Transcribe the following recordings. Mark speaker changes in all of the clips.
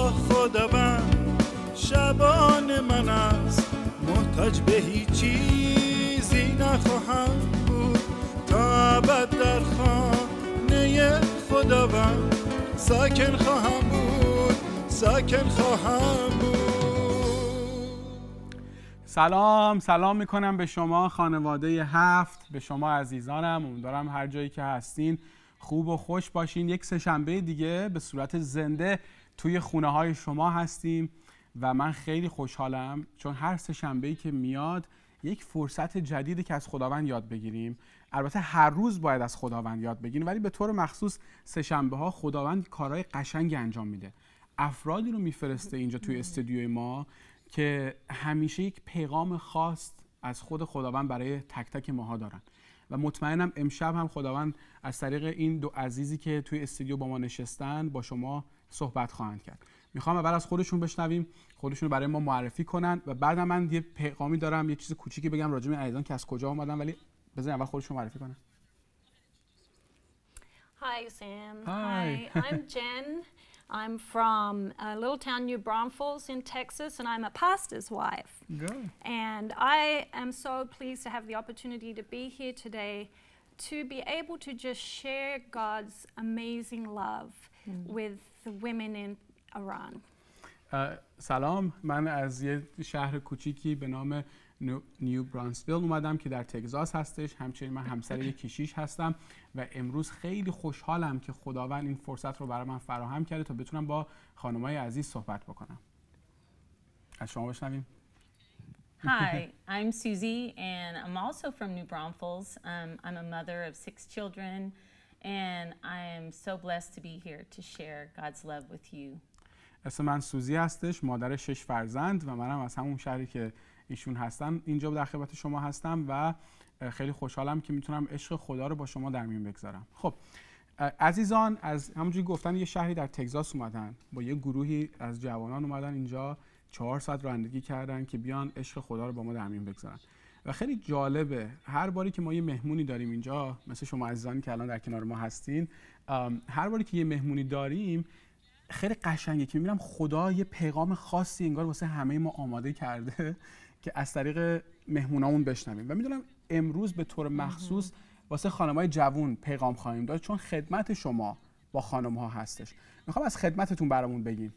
Speaker 1: خداوند
Speaker 2: شبان من است محتاج به هیچ چیزی نخواهم بود تا ابد در خانه
Speaker 3: خداوند ساکن خواهم بود ساکن خواهم بود
Speaker 4: سلام سلام میکنم به شما خانواده هفت به شما عزیزانم امیدوارم هر جایی که هستین خوب و خوش باشین یک سهشنبه دیگه به صورت زنده توی خونه های شما هستیم و من خیلی خوشحالم چون هر سه شنبه که میاد یک فرصت جدیدی که از خداوند یاد بگیریم البته هر روز باید از خداوند یاد بگیریم ولی به طور مخصوص سه ها خداوند کارهای قشنگی انجام میده افرادی رو میفرسته اینجا توی استودیوی ما که همیشه یک پیغام خاص از خود خداوند برای تک تک ماها دارن و مطمئنم امشب هم خداوند از طریق این دو عزیزی که توی استودیو با ما نشستن با شما صحبت خواهند کرد میخوام اول از خودشون بشنویم خودشون رو برای ما معرفی کنن و بعد من یه پیغامی دارم یه چیز کوچیکی بگم راجع به که از کجا اومدن ولی بزنین اول خودشون معرفی کنن
Speaker 5: Hi Sam. Hi. Hi. I'm Jen. I'm from a little town, New Braunfels in Texas, and I'm a pastor's wife. Good. And I am so pleased to have the opportunity to be here today to be able to just share God's amazing love mm. with women in Iran.
Speaker 4: Uh, سلام من از یه شهر کوچیکی به نام نیو برانسویل اومدم که در تگزاس هستش همچنین من همسر یک کشیش هستم و امروز خیلی خوشحالم که خداوند این فرصت رو برای من فراهم کرده تا بتونم با خانمای عزیز صحبت بکنم از شما بشنویم Hi,
Speaker 2: I'm Susie and I'm also from New Braunfels. Um, I'm a mother of six children. and I so blessed to be here to share God's love with you.
Speaker 4: اسم من سوزی هستش مادر شش فرزند و منم از همون شهری که ایشون هستم اینجا در خدمت شما هستم و خیلی خوشحالم که میتونم عشق خدا رو با شما در میون بگذارم خب عزیزان از همونجوری گفتن یه شهری در تگزاس اومدن با یه گروهی از جوانان اومدن اینجا چهار ساعت رانندگی کردن که بیان عشق خدا رو با ما در میون بگذارن و خیلی جالبه هر باری که ما یه مهمونی داریم اینجا مثل شما عزیزانی که الان در کنار ما هستین هر باری که یه مهمونی داریم خیلی قشنگه که میبینم خدا یه پیغام خاصی انگار واسه همه ما آماده کرده که از طریق مهمونامون بشنویم و میدونم امروز به طور مخصوص واسه خانم جوون پیغام خواهیم داد چون خدمت شما با خانم ها هستش میخوام از خدمتتون برامون بگین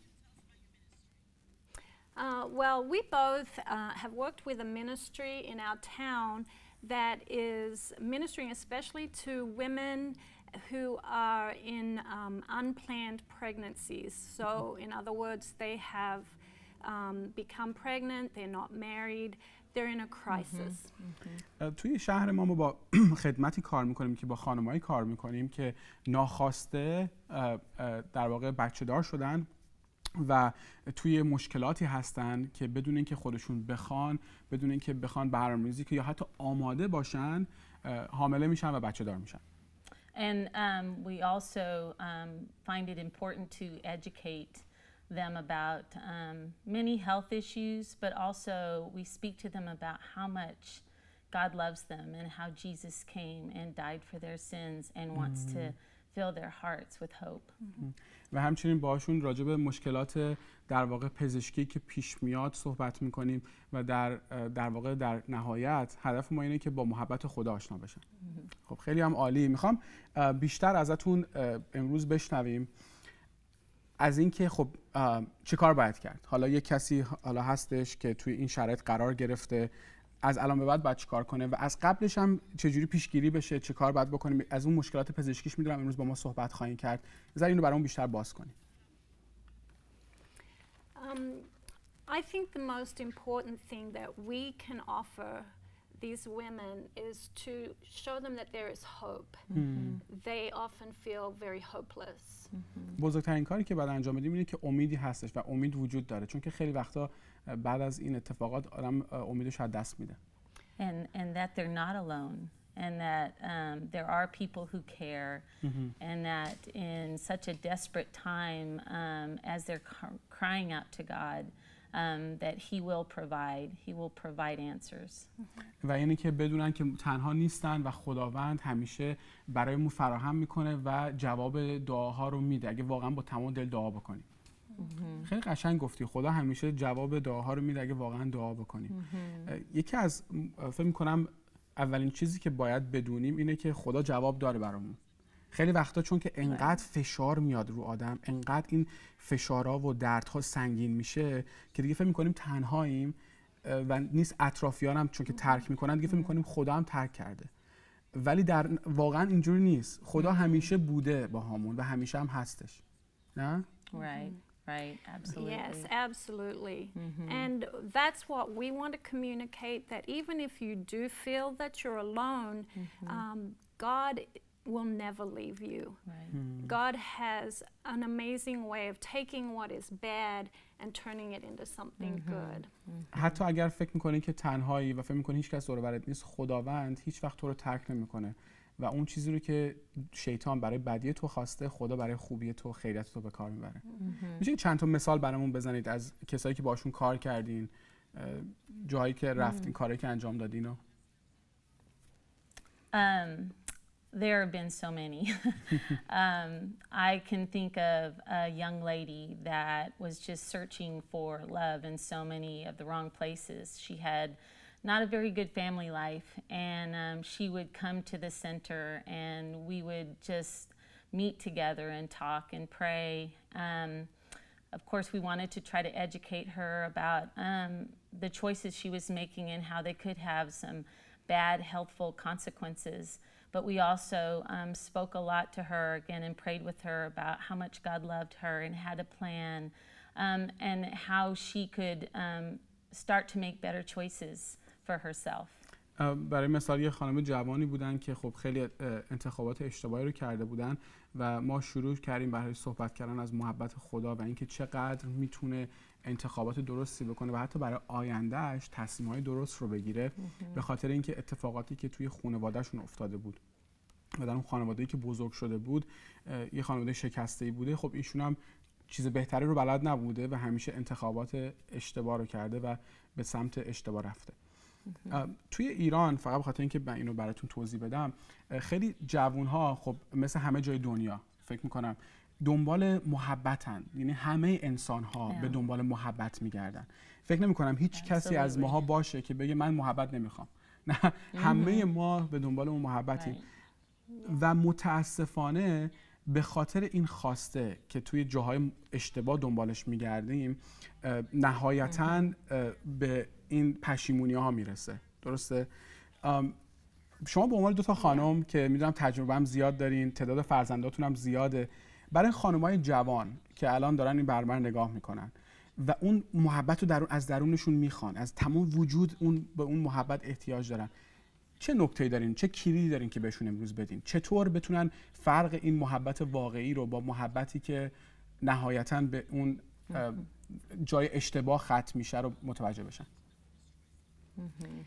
Speaker 5: Uh, well, we both uh, have worked with a ministry in our town that is ministering especially to women who are in um, unplanned pregnancies. So, in other words, they have um, become pregnant, they're not married, they're in a crisis. Mm-hmm. Mm-hmm.
Speaker 4: Uh, توی شهر ما ما با خدمتی کار میکنیم که با خانمایی کار میکنیم که ناخواسته در واقع بچه دار شدن و توی مشکلاتی هستن که بدون اینکه خودشون بخوان بدون اینکه بخوان برنامه‌ریزی که یا حتی آماده باشن حامله میشن و بچه دار میشن
Speaker 2: And um, we also um, find it important to educate them about um, many health issues, but also we speak to them about how much God loves them and how Jesus came and died for their sins and wants to fill their hearts with hope. Mm-hmm.
Speaker 4: و همچنین باشون راجع به مشکلات در واقع پزشکی که پیش میاد صحبت میکنیم و در در واقع در نهایت هدف ما اینه که با محبت خدا آشنا بشن mm-hmm. خب خیلی هم عالی میخوام بیشتر ازتون امروز بشنویم از اینکه خب چه کار باید کرد حالا یه کسی حالا هستش که توی این شرایط قرار گرفته از الان به بعد باید چیکار کنه و از قبلش هم چجوری پیشگیری بشه چه کار باید بکنیم از اون مشکلات پزشکیش میدونم امروز با ما صحبت خواهیم کرد بذار اینو برامون بیشتر باز کنیم
Speaker 5: um, I think the most important thing that we can offer these women is to show them that there is hope. Mm -hmm. They often feel very
Speaker 2: hopeless. Mm -hmm.
Speaker 4: بزرگترین کاری که بعد انجام بدیم اینه که امیدی هستش و امید وجود داره چون که خیلی وقتا بعد از این اتفاقات آدم امیدش از دست میده
Speaker 2: and and that they're not alone and that um, there are people who care mm -hmm. and that in such a desperate time um, as they're crying out to God Um, that he will provide. He will provide answers.
Speaker 4: و یعنی که بدونن که تنها نیستن و خداوند همیشه برای ما فراهم میکنه و جواب دعاها رو میده اگه واقعا با تمام دل دعا بکنیم. خیلی قشنگ گفتی خدا همیشه جواب دعاها رو میده اگه واقعا دعا بکنیم یکی از فکر میکنم اولین چیزی که باید بدونیم اینه که خدا جواب داره برامون خیلی وقتا چون که انقدر بله. فشار میاد رو آدم انقدر این فشارها و دردها سنگین میشه که دیگه فکر میکنیم تنهاییم و نیست اطرافیانم چون که ترک میکنن دیگه فکر میکنیم خدا هم ترک کرده ولی در واقعا اینجوری نیست خدا همیشه بوده با همون و همیشه هم هستش نه
Speaker 2: Right, absolutely. Yes, absolutely.
Speaker 5: Mm -hmm. And that's what we want to communicate that even if you do feel that you're alone, mm -hmm. um, God will never leave you. Right. Mm God has an amazing way of taking what is bad and turning it into something mm-hmm. good. Mm-hmm.
Speaker 4: حتی اگر فکر میکنی که تنهایی و فکر میکنی هیچ کس دور برات نیست خداوند هیچ وقت تو رو ترک نمیکنه. و اون چیزی رو که شیطان برای بدی تو خواسته خدا برای خوبی تو خیرت تو به کار میبره میشه چند تا مثال برامون بزنید از کسایی که باشون کار کردین جایی که رفتین کاری که انجام دادین و
Speaker 2: Um, there have been so many. um, I can think of a young lady that was just searching for love in so many of the wrong places. She had not a very good family life. And um, she would come to the center and we would just meet together and talk and pray. Um, of course, we wanted to try to educate her about um, the choices she was making and how they could have some bad, healthful consequences. But we also um, spoke a lot to her again and prayed with her about how much God loved her and had a plan um, and how she could um, start to make better choices. for herself.
Speaker 4: برای مثال یه خانم جوانی بودن که خب خیلی انتخابات اشتباهی رو کرده بودن و ما شروع کردیم برای صحبت کردن از محبت خدا و اینکه چقدر میتونه انتخابات درستی بکنه و حتی برای آیندهش تصمیم های درست رو بگیره به خاطر اینکه اتفاقاتی که توی خانوادهشون افتاده بود و در اون خانواده‌ای که بزرگ شده بود یه خانواده شکسته ای بوده خب ایشون هم چیز بهتری رو بلد نبوده و همیشه انتخابات اشتباه رو کرده و به سمت اشتباه رفته توی ایران فقط بخاطر اینکه من اینو براتون توضیح بدم خیلی جوون ها خب مثل همه جای دنیا فکر میکنم دنبال محبتن یعنی همه انسان ها به دنبال محبت میگردن فکر نمی کنم هیچ کسی از ماها باشه که بگه من محبت نمیخوام نه همه ما به دنبال اون محبتیم بله. و متاسفانه به خاطر این خواسته که توی جاهای اشتباه دنبالش میگردیم نهایتا به این پشیمونی ها میرسه درسته شما به عنوان دو تا خانم که میدونم تجربه هم زیاد دارین تعداد فرزنداتون هم زیاده برای خانم های جوان که الان دارن این برمر نگاه میکنن و اون محبت رو درون از درونشون میخوان از تمام وجود اون به اون محبت احتیاج دارن چه ای دارین چه کلیدی دارین که بهشون امروز بدین چطور بتونن فرق این محبت واقعی رو با محبتی که نهایتا به اون جای اشتباه ختم میشه رو متوجه بشن Mm -hmm.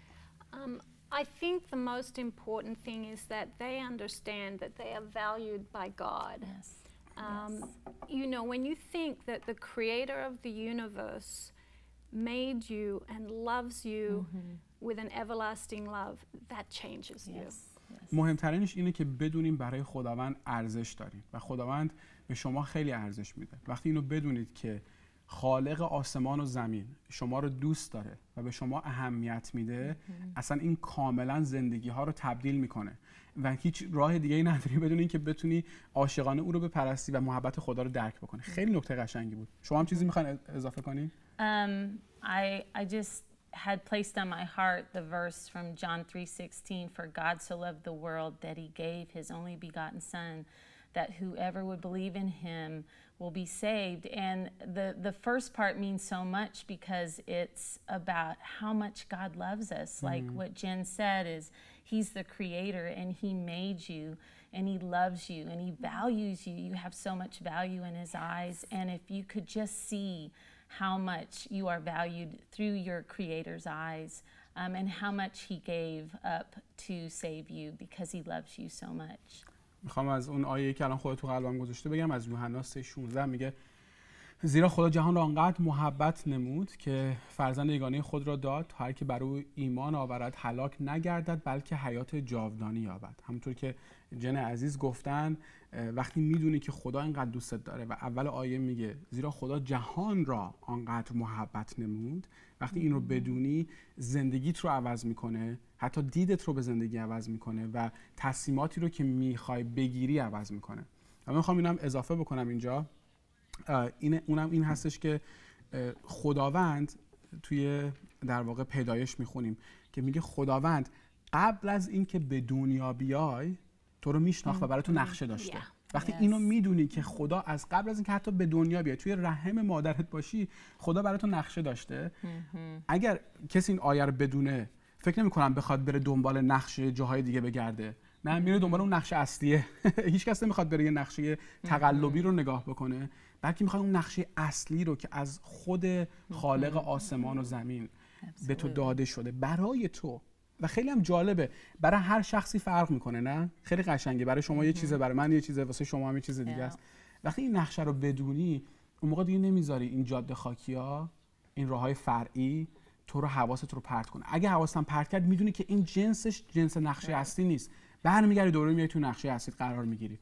Speaker 5: um, I think the most important thing is that they understand that they are valued by God. Yes. Um, yes. You know, when you think that the creator of the universe made you and loves you mm -hmm. with an everlasting love, that changes yes. you.
Speaker 4: مهمترینش اینه که بدونیم برای خداوند ارزش داریم و خداوند به شما خیلی ارزش میده وقتی اینو بدونید که خالق آسمان و زمین شما رو دوست داره و به شما اهمیت میده اصلا این کاملا زندگی ها رو تبدیل میکنه و هیچ راه دیگه ای نداری بدون اینکه بتونی عاشقانه او رو بپرستی و محبت خدا رو درک بکنی خیلی نکته قشنگی بود شما هم چیزی میخواین اضافه کنی
Speaker 2: um, I, I just had placed on my heart the verse from John 3:16 for God so loved the world that he gave his only begotten son that whoever would believe in him will be saved. And the, the first part means so much because it's about how much God loves us. Mm-hmm. Like what Jen said is he's the creator and he made you and he loves you and he values you. You have so much value in his eyes. And if you could just see how much you are valued through your creator's eyes, um, and how much he gave up to save you because he loves you so much.
Speaker 4: میخوام از اون آیه که الان خود تو قلبم گذاشته بگم از یوحنا 16 میگه زیرا خدا جهان را انقدر محبت نمود که فرزند یگانه خود را داد تا هر که بر او ایمان آورد هلاک نگردد بلکه حیات جاودانی یابد همونطور که جن عزیز گفتن وقتی میدونی که خدا اینقدر دوستت داره و اول آیه میگه زیرا خدا جهان را آنقدر محبت نمود وقتی این رو بدونی زندگیت رو عوض میکنه حتی دیدت رو به زندگی عوض میکنه و تصمیماتی رو که میخوای بگیری عوض میکنه و میخوام اینم اضافه بکنم اینجا این اونم این هستش که خداوند توی در واقع پیدایش میخونیم که میگه خداوند قبل از اینکه به دنیا بیای تو رو میشناخت و برای تو نقشه داشته وقتی yes. اینو میدونی که خدا از قبل از اینکه حتی به دنیا بیای توی رحم مادرت باشی خدا برای تو نقشه داشته اگر کسی این آیه رو بدونه فکر نمی کنم بخواد بره دنبال نقش جاهای دیگه بگرده نه میره دنبال اون نقش اصلیه هیچ کس نمیخواد بره یه نقشه تقلبی رو نگاه بکنه بلکه میخواد اون نقشه اصلی رو که از خود خالق آسمان و زمین به تو داده شده برای تو و خیلی هم جالبه برای هر شخصی فرق میکنه نه خیلی قشنگه برای شما یه چیزه برای من یه چیزه واسه شما هم یه چیز دیگه است وقتی این نقشه رو بدونی اون موقع دیگه نمیذاری این جاده خاکی ها این راه های فرعی تو رو حواست رو پرت کنه اگه حواستم پرت کرد میدونی که این جنسش جنس نقشه آره. اصلی نیست برمیگردی دوره میای تو نقشه اصلی قرار میگیری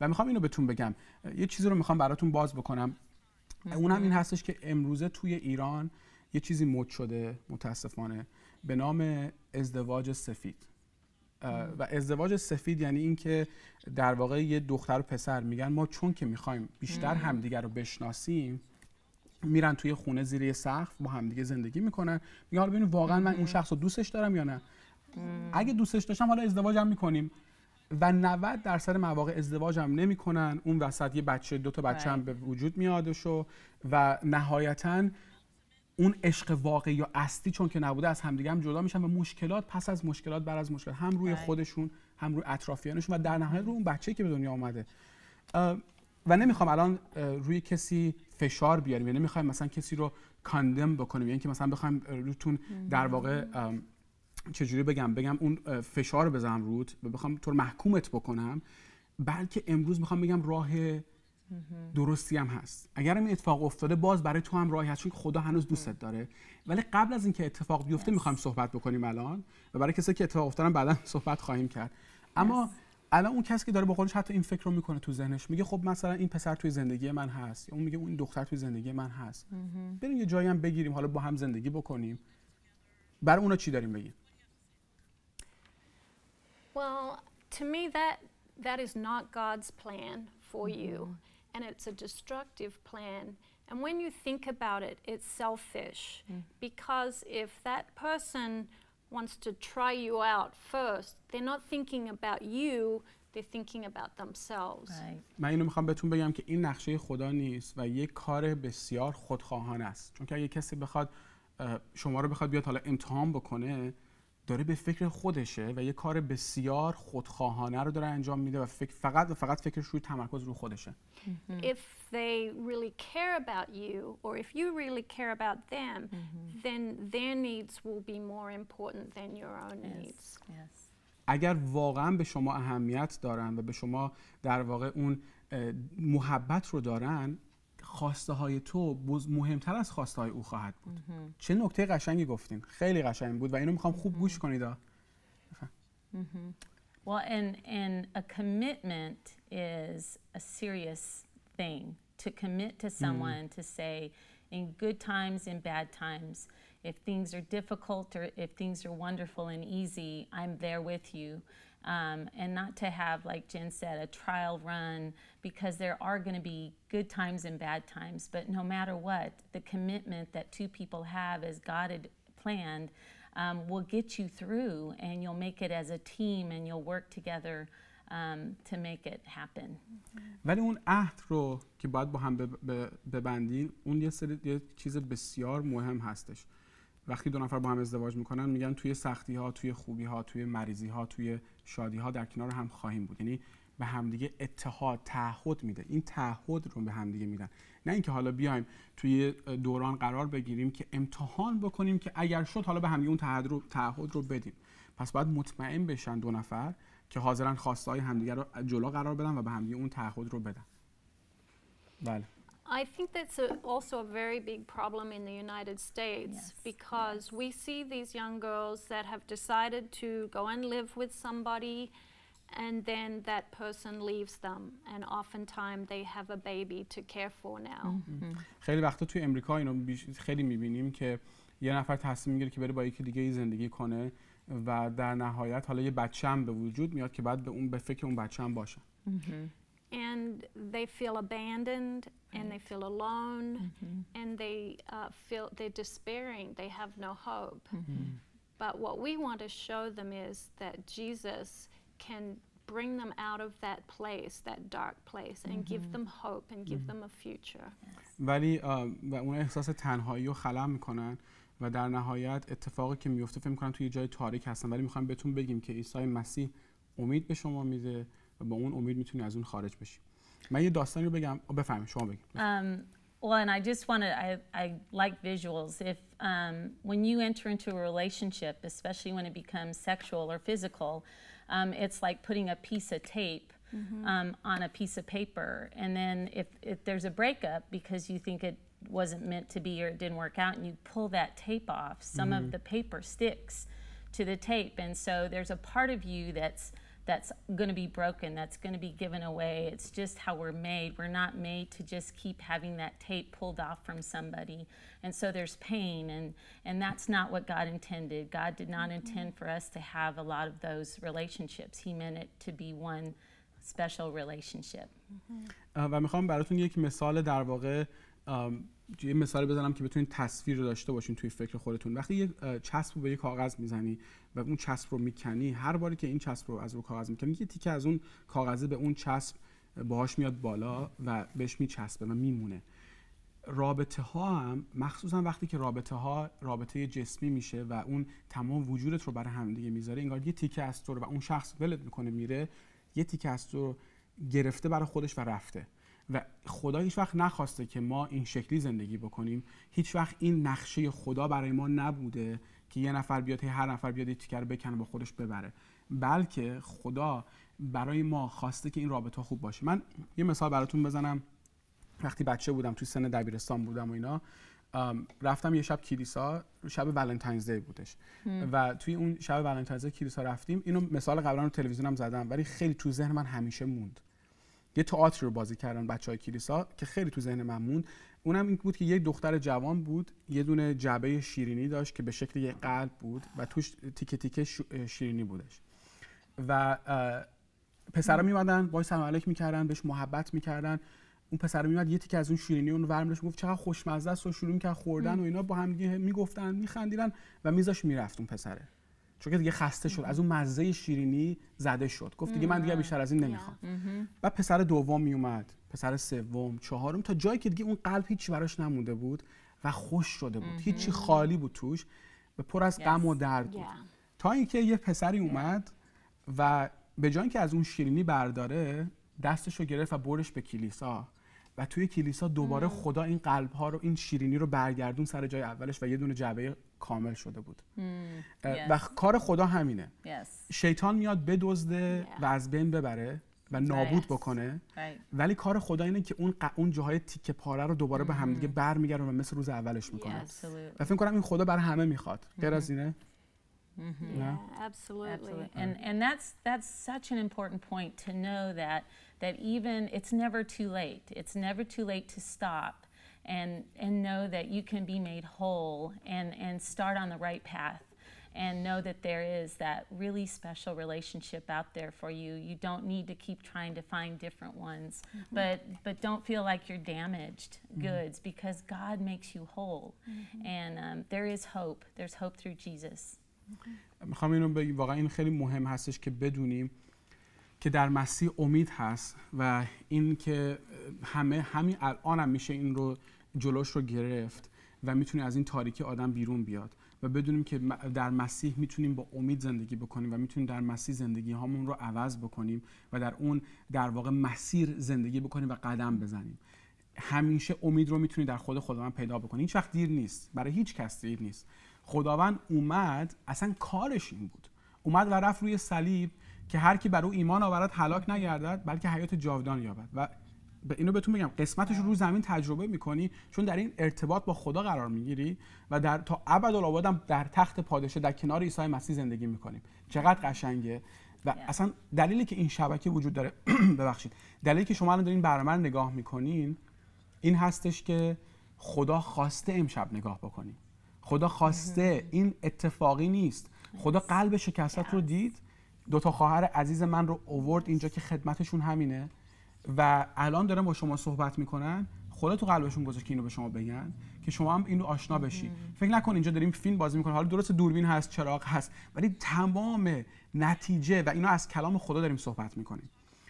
Speaker 4: و میخوام اینو بهتون بگم یه چیزی رو میخوام براتون باز بکنم اونم این هستش که امروزه توی ایران یه چیزی مد شده متاسفانه به نام ازدواج سفید و ازدواج سفید یعنی اینکه در واقع یه دختر و پسر میگن ما چون که میخوایم بیشتر همدیگر رو بشناسیم میرن توی خونه زیر یه سقف با همدیگه زندگی میکنن میگن حالا ببین واقعا من اون شخص رو دوستش دارم یا نه اگه دوستش داشتم حالا ازدواج هم میکنیم و 90 درصد مواقع ازدواج هم نمیکنن اون وسط یه بچه دو تا بچه هم بله. به وجود میاد و و نهایتا اون عشق واقعی یا اصلی چون که نبوده از همدیگه هم جدا میشن و مشکلات پس از مشکلات بر از مشکلات هم روی بله. خودشون هم روی اطرافیانشون و در نهایت رو اون بچه که به دنیا آمده و نمیخوام الان روی کسی فشار بیاریم یعنی نمیخوایم مثلا کسی رو کاندم بکنیم یعنی که مثلا بخوایم روتون در واقع چجوری بگم بگم اون فشار بزنم روت و بخوام تو محکومت بکنم بلکه امروز میخوام بگم راه درستی هم هست اگر این اتفاق افتاده باز برای تو هم راهی هست چون خدا هنوز دوستت داره ولی قبل از اینکه اتفاق بیفته میخوام میخوایم صحبت بکنیم الان و برای کسی که اتفاق افتادن بعدا صحبت خواهیم کرد اما الان اون کسی که داره با خودش حتی این فکر رو میکنه تو ذهنش میگه خب مثلا این پسر توی زندگی من هست یا اون میگه اون دختر توی زندگی من هست بریم یه جایی هم بگیریم حالا با هم زندگی بکنیم بر اونا چی داریم بگیم
Speaker 5: Well, to me that that is not God's plan for you and it's a destructive plan. And when you think about it, it's selfish because if that person wants to try you out first, they're not thinking about you, they're thinking about themselves. Right.
Speaker 4: من اینو میخوام بهتون بگم که این نقشه خدا نیست و یک کار بسیار خودخواهانه است. چون که اگه کسی بخواد شما رو بخواد بیاد حالا امتحان بکنه داره به فکر خودشه و یه کار بسیار خودخواهانه رو داره انجام میده و فکر فقط و فقط فکرش روی تمرکز رو خودشه
Speaker 5: if they really care about you or if you really care about them then their needs will be more important than your own needs
Speaker 4: اگر واقعا به شما اهمیت دارن و به شما در واقع اون محبت رو دارن خواسته های تو مهمتر از خواسته های او خواهد بود چه نکته قشنگی گفتین خیلی قشنگ بود و اینو میخوام خوب گوش کنید
Speaker 2: Well, and, and a commitment is a serious thing. To commit to someone to say, in good times, in bad times, if things are difficult or if things are wonderful and easy, I'm there with you. Um, and not to have, like Jen said, a trial run because there are going to be good times and bad times. But no matter what, the commitment that two people have as God had planned um, will get you through and you'll make it as a team and you'll work together um, to make it happen. Mm-hmm.
Speaker 4: ولی اون عهد رو که باید با هم ببندین اون یه سری یه چیز بسیار مهم هستش وقتی دو نفر با هم ازدواج میکنن میگن توی سختی ها توی خوبی ها توی مریضی ها توی شادی ها در کنار هم خواهیم بود یعنی به همدیگه اتحاد تعهد میده این تعهد رو به همدیگه میدن نه اینکه حالا بیایم توی دوران قرار بگیریم که امتحان بکنیم که اگر شد حالا به همدیگه اون تعهد رو تعهد رو بدیم پس باید مطمئن بشن دو نفر که حاضرن خواسته های همدیگه رو جلو قرار بدن و به همدیگه اون تعهد رو بدن بله
Speaker 5: I think that's a, also a very big problem in the United States yes, because yes. we see these young girls that have decided to go and live with somebody and then that person leaves them and oftentimes they have a baby to care for now.
Speaker 4: Mm-hmm. Mm-hmm. خیلی وقتا توی امریکا اینو خیلی میبینیم که یه نفر تصمیم میگیره که بره با یکی دیگه زندگی کنه و در نهایت حالا یه بچه هم به وجود میاد که بعد به اون به فکر اون بچه هم باشن.
Speaker 5: Mm-hmm. and they feel abandoned right. and they feel alone mm
Speaker 4: -hmm.
Speaker 5: and they uh, feel they're despairing they have no hope mm -hmm. but what we want to show them is that jesus can bring them out of that place that dark place and give mm-hmm. them hope and give mm-hmm. them a future
Speaker 4: ولی و اون احساس تنهایی رو خلق میکنن و در نهایت اتفاقی که میفته فکر میکنن توی جای تاریک هستن ولی میخوایم بهتون بگیم که عیسی مسیح امید به شما میده و با اون امید میتونی از اون خارج بشی من یه داستانی رو بگم بفهمید شما بگید
Speaker 2: um, Well, and I just want to, I, I like visuals. If um, when you enter into a relationship, especially when it becomes sexual or physical, um, it's like putting a piece of tape mm -hmm. um, on a piece of paper. And then if, if there's a breakup because you think it wasn't meant to be or it didn't work out, and you pull that tape off, some mm -hmm. of mm-hmm. the paper sticks to the tape. And so there's a part of you that's that's going to be broken, that's going to be given away. It's just how we're made. We're not made to just keep having that tape pulled off from somebody. And so there's pain, and, and that's not what God intended. God did not mm-hmm. intend for us to have a lot of those relationships, He meant it to be one special relationship. Mm-hmm.
Speaker 4: Uh, و میخوام براتون یک مثال در واقع یه مثال بزنم که بتونین تصویر رو داشته باشین توی فکر خودتون وقتی یه چسب رو به یه کاغذ میزنی و اون چسب رو میکنی هر باری که این چسب رو از رو کاغذ میکنی یه تیکه از اون کاغذه به اون چسب باهاش میاد بالا و بهش میچسبه و میمونه رابطه ها هم مخصوصا وقتی که رابطه ها رابطه جسمی میشه و اون تمام وجودت رو برای همدیگه میذاره انگار یه تیکه از تو رو و اون شخص ولت میکنه میره یه تیکه از تو گرفته برای خودش و رفته و خدا هیچ وقت نخواسته که ما این شکلی زندگی بکنیم هیچ وقت این نقشه خدا برای ما نبوده که یه نفر بیاد هر نفر بیاد یه رو بکنه با خودش ببره بلکه خدا برای ما خواسته که این رابطه خوب باشه من یه مثال براتون بزنم وقتی بچه بودم توی سن دبیرستان بودم و اینا رفتم یه شب کلیسا شب ولنتاینز دی بودش و توی اون شب ولنتاینز کلیسا رفتیم اینو مثال قبلا رو تلویزیونم زدم ولی خیلی تو ذهن من همیشه موند یه تئاتر رو بازی کردن بچهای کلیسا که خیلی تو ذهن من موند اونم این بود که یه دختر جوان بود یه دونه جعبه شیرینی داشت که به شکل یه قلب بود و توش تیکه تیکه شیرینی بودش و پسرا میمدن باش سلام علیک میکردن بهش محبت میکردن اون پسر میمد یه تیکه از اون شیرینی اون ور میداشت گفت چقدر خوشمزه است و شروع میکرد خوردن و اینا با هم میگفتن میخندیدن و میذاش میرفت اون پسره چون که دیگه خسته شد از اون مزه شیرینی زده شد گفت دیگه من دیگه بیشتر از این نمیخوام و پسر دوم میومد پسر سوم چهارم تا جایی که دیگه اون قلب هیچی براش نمونده بود و خوش شده بود هیچی خالی بود توش و پر از غم و درد بود تا اینکه یه پسری اومد و به جای که از اون شیرینی برداره دستش رو گرفت و برش به کلیسا و توی کلیسا دوباره خدا این قلب ها رو این شیرینی رو برگردون سر جای اولش و یه دونه جعبه کامل شده بود mm. yes. کار خدا همینه yes. شیطان میاد بدزده yeah. و از بین ببره و نابود بکنه right. ولی کار خدا اینه که اون ق... اون جاهای تیکه پاره رو دوباره mm. به hmm. همدیگه برمیگردونه و مثل روز اولش میکنه yeah, و فکر کنم این خدا برای همه میخواد hmm. غیر از اینه
Speaker 2: Mm-hmm. Yeah, absolutely. absolutely. آره. And and that's that's such an important point to know that that even it's never too late. It's never too late to stop and, and know that you can be made whole and, and start on the right path and know that there is that really special relationship out there for you. You don't need to keep trying to find different ones, mm-hmm. but but don't feel like you're damaged mm-hmm. goods because God makes you whole, mm-hmm. and um, there is hope. There's hope through Jesus.
Speaker 4: Mm-hmm. که در مسیح امید هست و این که همه همین الان هم میشه این رو جلوش رو گرفت و میتونی از این تاریکی آدم بیرون بیاد و بدونیم که در مسیح میتونیم با امید زندگی بکنیم و میتونیم در مسیح زندگی هامون رو عوض بکنیم و در اون در واقع مسیر زندگی بکنیم و قدم بزنیم همیشه امید رو میتونی در خود خداوند پیدا بکنی هیچ وقت دیر نیست برای هیچ کس دیر نیست خداوند اومد اصلا کارش این بود اومد و رفت روی صلیب که هر کی بر او ایمان آورد هلاک نگردد بلکه حیات جاودان یابد و اینو بهتون میگم قسمتش رو زمین تجربه میکنی چون در این ارتباط با خدا قرار میگیری و در تا ابد در تخت پادشاه، در کنار عیسی مسیح زندگی میکنیم چقدر قشنگه و اصلا دلیلی که این شبکه وجود داره ببخشید دلیلی که شما الان دارین برنامه نگاه میکنین این هستش که خدا خواسته امشب نگاه بکنی خدا خواسته mm-hmm. این اتفاقی نیست خدا قلب شکستت رو دید دو تا خواهر عزیز من رو اوورد اینجا که خدمتشون همینه و الان دارن با شما صحبت میکنن خدا تو قلبشون گذاشت که اینو به شما بگن که شما هم اینو آشنا بشی فکر نکن اینجا داریم فیلم بازی میکنیم حالا درست دوربین هست چراغ هست ولی تمام نتیجه و اینا از کلام خدا داریم صحبت میکنیم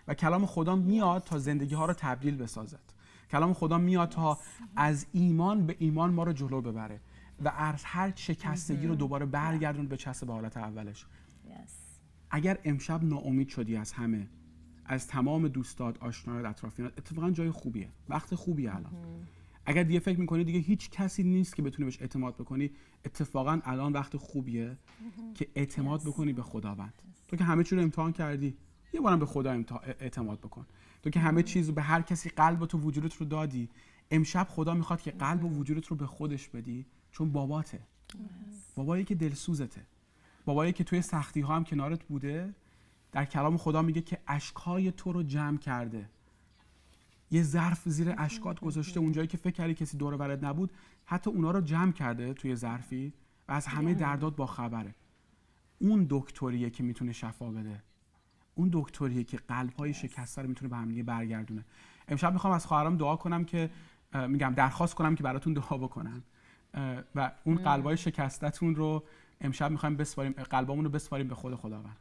Speaker 4: و کلام خدا میاد تا زندگی ها رو تبدیل بسازد کلام خدا میاد تا از ایمان به ایمان ما رو جلو ببره و از هر شکستگی رو دوباره برگردون به چسب به حالت اولش اگر امشب ناامید شدی از همه از تمام دوستات آشنایات اطرافیانت اتفاقا جای خوبیه وقت خوبیه الان اگر دیگه فکر میکنی دیگه هیچ کسی نیست که بتونی بهش اعتماد بکنی اتفاقا الان وقت خوبیه که اعتماد بکنی به خداوند تو که همه چی رو امتحان کردی یه بارم به خدا اعتماد بکن تو که همه چیز رو به هر کسی قلب تو وجودت رو دادی امشب خدا میخواد که قلب و وجودت رو به خودش بدی چون باباته بابایی که دلسوزته بابایی که توی سختی ها هم کنارت بوده در کلام خدا میگه که اشکای تو رو جمع کرده یه ظرف زیر اشکات گذاشته اونجایی که فکر کردی کسی دور برد نبود حتی اونا رو جمع کرده توی ظرفی و از همه بله. دردات با خبره اون دکتریه که میتونه شفا بده اون دکتریه که قلب های شکسته رو میتونه به هم برگردونه امشب میخوام از خواهرام دعا کنم که میگم درخواست کنم که براتون دعا بکنم و اون قلب های شکستتون رو امشب میخوایم بسپاریم قلبمون رو بسپاریم به خود خداوند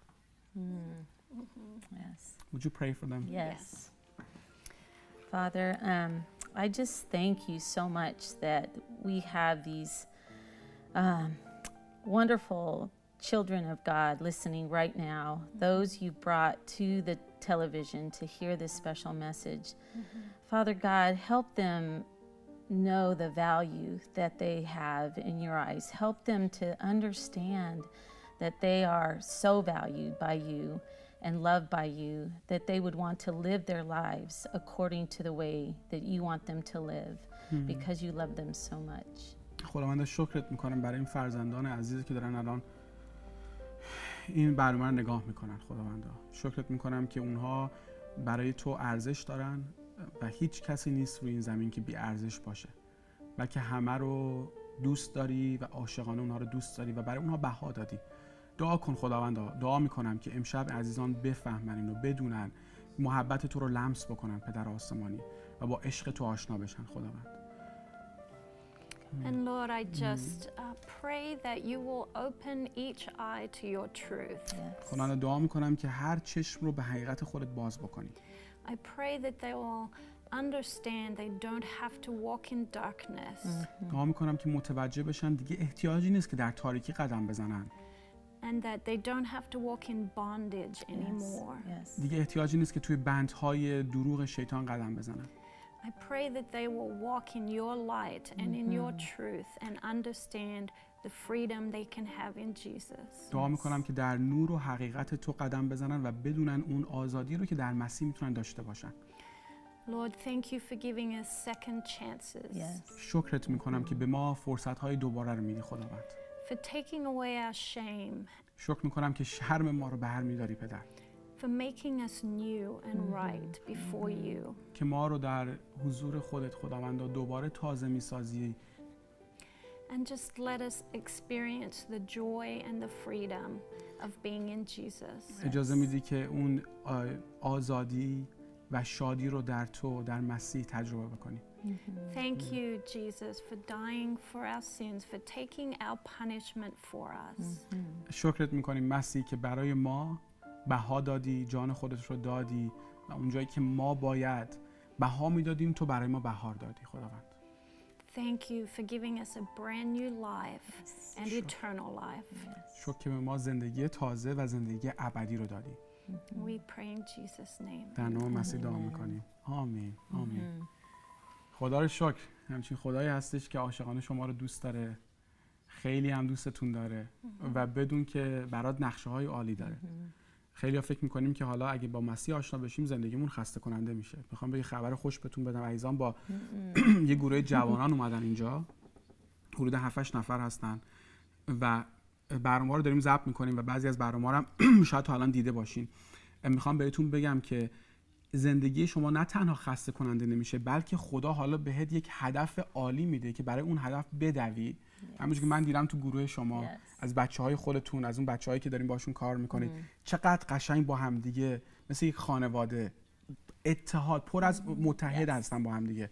Speaker 4: Yes. Would you pray for them? Yes.
Speaker 2: Father, um, I just thank you so much that we have these um, wonderful children of God listening right now, mm -hmm. those you brought to the television to hear this special message. Mm -hmm. Father God, help them know the value that they have in your eyes. Help them to understand that they are so valued by you and loved by you that they would want to live their lives according to the way that you want them to live hmm. because you love them so much.
Speaker 4: خداوند شکرت میکنم برای این فرزندان عزیزی که دارن الان این برنامه رو نگاه میکنن خداوندا شکرت میکنم که اونها برای تو ارزش دارن و هیچ کسی نیست روی این زمین که بیارزش باشه و که همه رو دوست داری و عاشقانه اونها رو دوست داری و برای اونها بها دادی دعا کن خداوند، دعا میکنم که امشب عزیزان بفهمن اینو بدونن محبت تو رو لمس بکنن پدر آسمانی و با عشق تو آشنا بشن خداوند
Speaker 5: And Lord, I
Speaker 4: دعا میکنم که هر چشم رو به حقیقت خودت باز بکنی.
Speaker 5: I pray that they will understand they don't have to walk in darkness. Mm-hmm. دعا میکنم And that they don't have to walk in bondage anymore. Yes. دیگه I pray that they will walk in your light and in mm-hmm. your truth and understand the freedom they can have in Jesus. دعا
Speaker 4: میکنم که در نور و حقیقت تو قدم بزنن و بدونن اون آزادی رو که در مسیح میتونن داشته باشن.
Speaker 5: Lord, thank you for giving us second chances. Yes.
Speaker 4: شکرت میکنم که به ما فرصت های دوباره رو میدی خداوند.
Speaker 5: For taking away our shame.
Speaker 4: شکر میکنم که شرم ما رو به هر میداری پدر.
Speaker 5: For making us new and right before mm-hmm. you.
Speaker 4: که ما رو در حضور خودت خداوند دوباره تازه میسازی
Speaker 5: and just let us experience the joy and the freedom of being in Jesus. اجازه
Speaker 4: میدی که اون آزادی و شادی رو در تو در مسیح تجربه بکنی.
Speaker 5: Thank you, Jesus, for dying for our sins, for taking our punishment for us.
Speaker 4: شکرت میکنیم مسیح که برای ما بها دادی، جان خودت رو دادی و اونجایی که ما باید بها میدادیم تو برای ما بهار دادی خداوند.
Speaker 5: Thank you for giving us a brand new life and eternal life.
Speaker 4: شکر که به ما زندگی تازه و زندگی ابدی رو دادی.
Speaker 5: Mm-hmm. We pray in Jesus name. در
Speaker 4: نام مسیح دعا می‌کنیم. آمین. آمین. Mm-hmm. خدا رو شکر. همچین خدایی هستش که عاشقانه شما رو دوست داره. خیلی هم دوستتون داره mm-hmm. و بدون که برات نقشه عالی داره. خیلی فکر میکنیم که حالا اگه با مسیح آشنا بشیم زندگیمون خسته کننده میشه میخوام یه خبر خوش بهتون بدم عزیزان با یه گروه جوانان اومدن اینجا حدود 7 نفر هستن و برنامه رو داریم ضبط میکنیم و بعضی از برنامه هم شاید تا الان دیده باشین میخوام بهتون بگم که زندگی شما نه تنها خسته کننده نمیشه بلکه خدا حالا بهت یک هدف عالی میده که برای اون هدف بدوی yes. همونجوری که من دیدم تو گروه شما از بچه های خودتون از اون بچه هایی که دارین باشون کار میکنید mm. چقدر قشنگ با هم دیگه مثل یک خانواده اتحاد پر از mm. متحد هستن با هم دیگه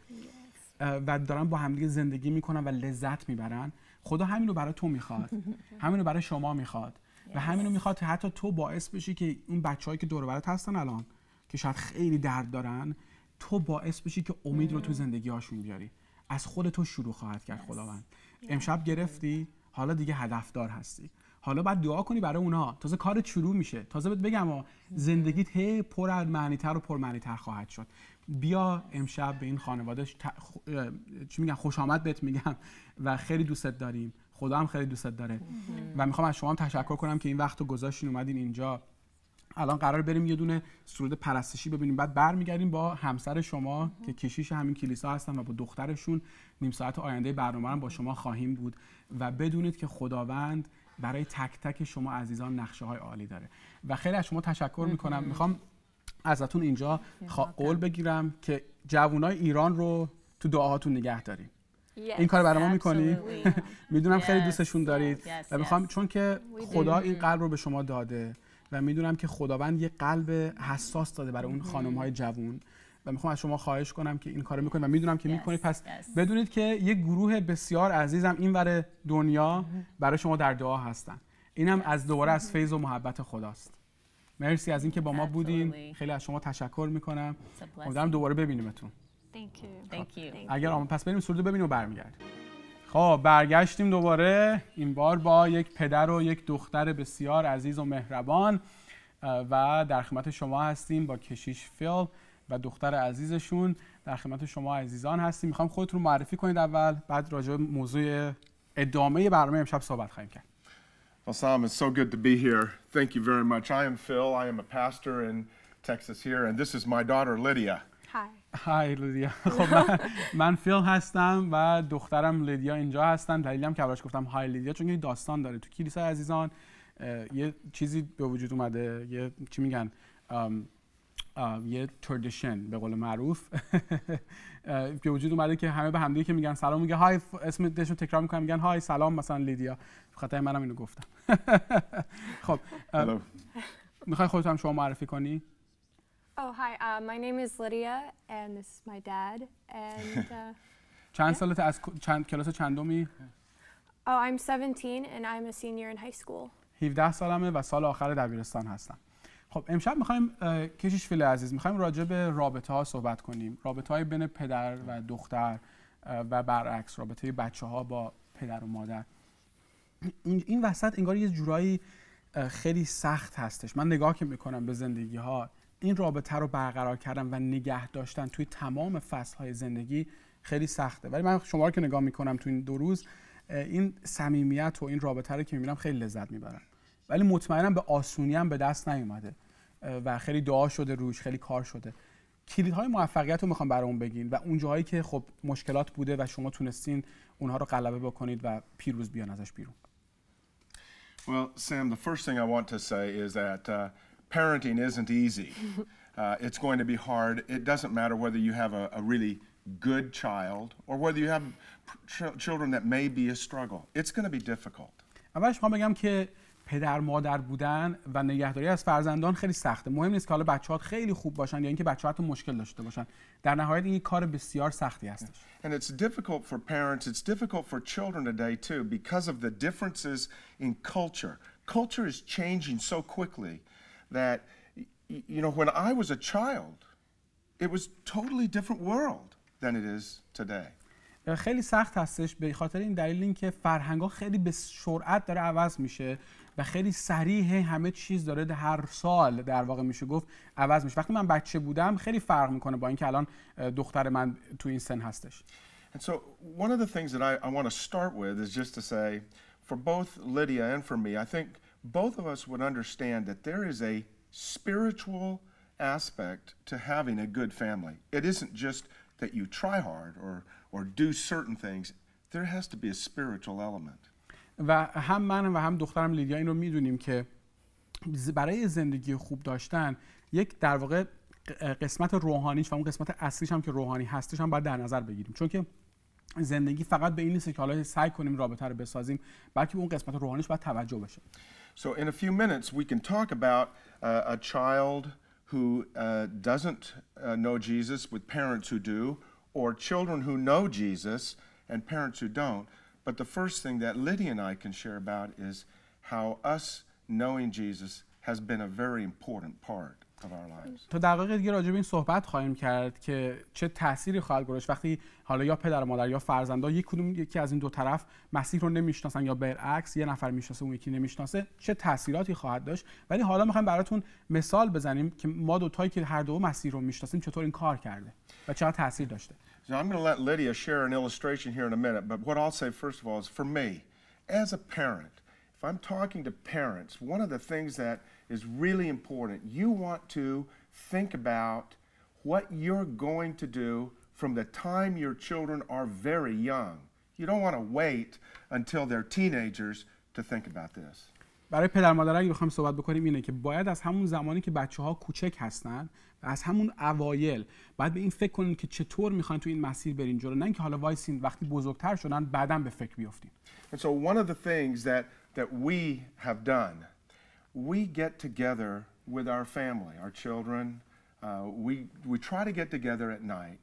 Speaker 4: و دارن با همدیگه زندگی میکنن و لذت میبرن خدا همین رو برای تو میخواد همین رو برای شما میخواد و همین رو میخواد حتی تو باعث بشی که اون بچههایی که دور هستن الان که شاید خیلی درد دارن تو باعث بشی که امید رو تو زندگی هاشون بیاری از خود تو شروع خواهد کرد خداوند امشب گرفتی حالا دیگه هدفدار هستی حالا باید دعا کنی برای اونها تازه کار شروع میشه تازه بهت بگم زندگیت هی پر از و پر معنیتر خواهد شد بیا امشب به این خانواده چی میگم خوش آمد بهت میگم و خیلی دوستت داریم خدا هم خیلی دوستت داره mm-hmm. و میخوام از شما تشکر کنم که این وقت گذاشتین اومدین اینجا الان قرار بریم یه دونه سرود پرستشی ببینیم بعد برمیگردیم با همسر شما که کشیش همین کلیسا هستن و با دخترشون نیم ساعت آینده برنامه با شما خواهیم بود و بدونید که خداوند برای تک تک شما عزیزان نقشه های عالی داره و خیلی از شما تشکر میکنم میخوام ازتون اینجا قول بگیرم که جوانای ایران رو تو دعاهاتون نگه داریم
Speaker 3: این کار برای ما میکنی
Speaker 4: میدونم خیلی دوستشون دارید و میخوام چون که خدا این قلب رو به شما داده و میدونم که خداوند یه قلب حساس داده برای اون خانم های جوون و میخوام از شما خواهش کنم که این کارو میکنید و میدونم که میکنید پس بدونید که یه گروه بسیار عزیزم این ور دنیا برای شما در دعا هستن اینم از دوباره از فیض و محبت خداست مرسی از اینکه با ما بودین خیلی از شما تشکر میکنم امیدوارم دوباره ببینیمتون
Speaker 2: Thank خب، اگر آمد
Speaker 4: پس بریم سرودو ببینیم و برمیگردیم خب برگشتیم دوباره این بار با یک پدر و یک دختر بسیار عزیز و مهربان و در خدمت شما هستیم با کشیش فیل و دختر عزیزشون در خدمت شما عزیزان هستیم میخوام خودتون معرفی کنید اول بعد راجع به موضوع ادامه برنامه امشب صحبت خواهیم کرد
Speaker 3: Well, it's so good to be here. Thank you very much. I am Phil. I am a pastor in Texas here, and this is my daughter Lydia.
Speaker 4: های لیدیا خب من, فیل هستم و دخترم لیدیا اینجا هستن دلیلم که براش گفتم های لیدیا چون یه داستان داره تو کلیسای عزیزان یه چیزی به وجود اومده یه چی میگن یه تردیشن به قول معروف به وجود اومده که همه به همدیگه که میگن سلام میگه های اسم دشو تکرار میکنن میگن های سلام مثلا لیدیا خاطر منم اینو گفتم خب میخوای خودت هم شما معرفی کنی
Speaker 1: Oh, hi. Uh, my name is Lydia and this is my dad and uh,
Speaker 4: چند از چند کلاس چندمی؟
Speaker 1: Oh, I'm 17 and I'm a senior in high school.
Speaker 4: 17 سالمه و سال آخر دبیرستان هستم. خب امشب میخوایم کشیش فیل عزیز میخوایم راجع به رابطه ها صحبت کنیم. رابطه های بین پدر و دختر و برعکس رابطه بچه ها با پدر و مادر. این, این وسط انگار یه جورایی خیلی سخت هستش. من نگاه که میکنم به زندگی ها این رابطه رو برقرار کردن و نگه داشتن توی تمام فصلهای زندگی خیلی سخته ولی من شما رو که نگاه میکنم تو این دو روز این صمیمیت و این رابطه رو که میبینم خیلی لذت میبرم ولی مطمئنم به آسونی هم به دست نیومده و خیلی دعا شده روش خیلی کار شده کلیدهای موفقیت رو میخوام برامون بگین و اون جاهایی که خب مشکلات بوده و شما تونستین اونها رو غلبه بکنید و پیروز بیان ازش بیرون
Speaker 3: Well, Sam, the first thing I want to say is that uh, parenting isn't easy. Uh, it's going to be hard. It doesn't matter whether you have a, a really good child or whether you have ch children that may be a struggle. It's going to be difficult.
Speaker 4: اولش میخوام بگم که پدر مادر بودن و نگهداری از فرزندان خیلی سخته مهم نیست که حالا بچه‌هات خیلی خوب باشن یا اینکه بچه‌هاتون مشکل داشته باشن در نهایت این کار بسیار سختی هستش
Speaker 3: and it's difficult for parents it's difficult for children today too because of the differences in culture culture is changing so quickly that, you know, when I was a child, it was totally different world than it is today.
Speaker 4: خیلی سخت هستش به خاطر این دلیل این که فرهنگ ها خیلی به سرعت داره عوض میشه و خیلی سریع همه چیز داره هر سال در واقع میشه گفت عوض میشه وقتی من بچه بودم خیلی فرق میکنه با اینکه الان دختر من تو این سن هستش
Speaker 3: And so one of the things that I, I want to start with is just to say for both Lydia and for me I think both of us would understand that there is a spiritual aspect to having a good family. It isn't just that you try hard or, or do certain things. There has to be a spiritual element.
Speaker 4: و هم منم و هم دخترم لیدیا این رو میدونیم که برای زندگی خوب داشتن یک در واقع قسمت روحانیش و اون قسمت اصلیش هم که روحانی هستش هم باید در نظر بگیریم چون که زندگی فقط به این نیست که حالا سعی کنیم رابطه رو بسازیم بلکه به اون قسمت روحانیش باید توجه بشه
Speaker 3: So in a few minutes, we can talk about uh, a child who uh, doesn't uh, know Jesus with parents who do, or children who know Jesus and parents who don't. But the first thing that Lydia and I can share about is how us knowing Jesus has been a very important
Speaker 4: part تا دقایق دیگه راجع به این صحبت خواهیم کرد که چه تأثیری خواهد گذاشت وقتی حالا یا پدر و مادر یا فرزندا یک کدوم یکی از این دو طرف مسیر رو نمیشناسن یا برعکس یه نفر میشناسه اون یکی نمیشناسه چه تاثیراتی خواهد داشت ولی حالا میخوایم براتون مثال بزنیم که ما دو تایی که هر دو مسیر رو میشناسیم چطور این کار کرده و چقدر تاثیر داشته
Speaker 3: talking parents one the things is really important. You want to think about what you're going to do from the time your children are very young. You don't want to wait until they're teenagers to think about this.
Speaker 4: برای پدر مادر اگه بخوایم صحبت بکنیم اینه که باید از همون زمانی که بچه ها کوچک هستن و از همون اوایل بعد به این فکر کنین که چطور میخواین تو این مسیر برین جلو نه اینکه حالا وایسین وقتی بزرگتر شدن بعدا به فکر بیافتین. And so one of the
Speaker 3: things that that we have done we get together with our family, our children. Uh, we, we try to get together at night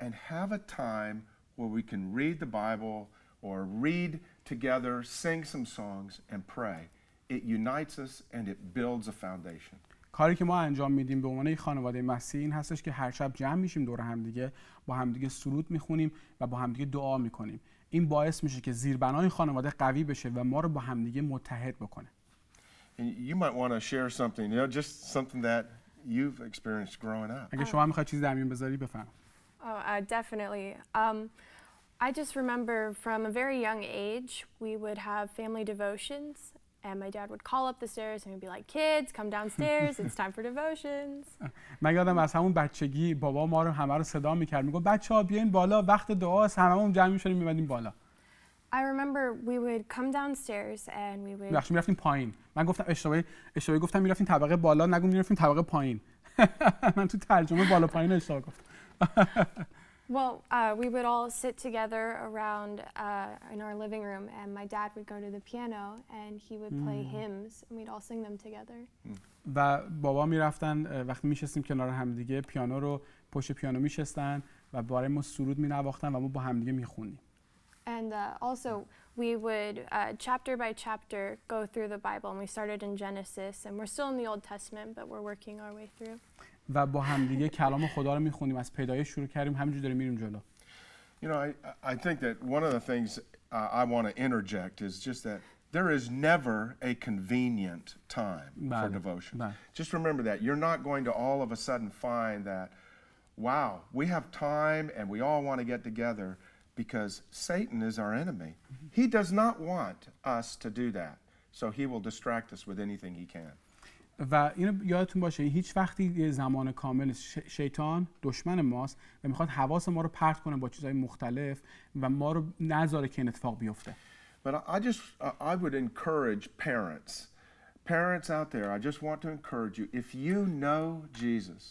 Speaker 3: and have a time where we can read the Bible or read together, sing some songs, and pray. It unites us and it builds a foundation.
Speaker 4: کاری که ما انجام میدیم به عنوان خانواده مسیح این هستش که هر شب جمع میشیم دور همدیگه با همدیگه سرود میخونیم و با همدیگه دعا میکنیم این باعث میشه که زیربنای خانواده قوی بشه و ما رو با همدیگه متحد بکنه
Speaker 3: you might want to share something, you know, just something that you've experienced growing up.
Speaker 4: Oh,
Speaker 1: uh, definitely. Um, I just remember from a very young age, we would have family devotions, and my dad would call up the stairs and he'd be like, "Kids, come downstairs. it's time for devotions."
Speaker 4: من یادم از همون بچگی بابا ما رو همه رو صدا میکرد میگفت بچه‌ها بیاین بالا وقت دعاست جمع بالا.
Speaker 1: I remember we would come downstairs and we would بخش
Speaker 4: میرفتیم پایین من گفتم اشتباهی اشتباهی گفتم میرفتیم طبقه بالا نگو میرفتیم طبقه پایین من تو ترجمه بالا پایین اشتباه گفتم
Speaker 1: Well, uh, we would all sit together around uh, in our living room, and my dad would go to the piano, and he would play mm. hymns, and we'd all sing them together. Hmm.
Speaker 4: و بابا میرفتن وقتی میشستیم کنار همدیگه پیانو رو پشت پیانو میشستن و برای ما سرود مینواختن و ما با همدیگه میخونیم.
Speaker 1: And uh, also, we would uh, chapter by chapter go through the Bible, and we started in Genesis, and we're still in the Old Testament, but we're working
Speaker 3: our way through.
Speaker 4: و با کلام خدا رو میخونیم از پیدایش شروع کردیم همینجور داریم میریم جلو
Speaker 3: You know, I, I think that one of the things uh, I want to interject is just that there is never a convenient time بله. for devotion. بله. Just remember that. You're not going to all of a sudden find that, wow, we have time and we all want to get together because Satan is our enemy. He does not want us to do that. So he will distract us with anything he can.
Speaker 4: و اینو یادتون باشه هیچ وقتی زمان کامل شیطان دشمن ماست و میخواد حواس ما رو پرت کنه با چیزهای مختلف و ما رو نذاره که این اتفاق بیفته. But I just I
Speaker 3: would encourage parents. Parents out there, I just want to encourage you if you know Jesus,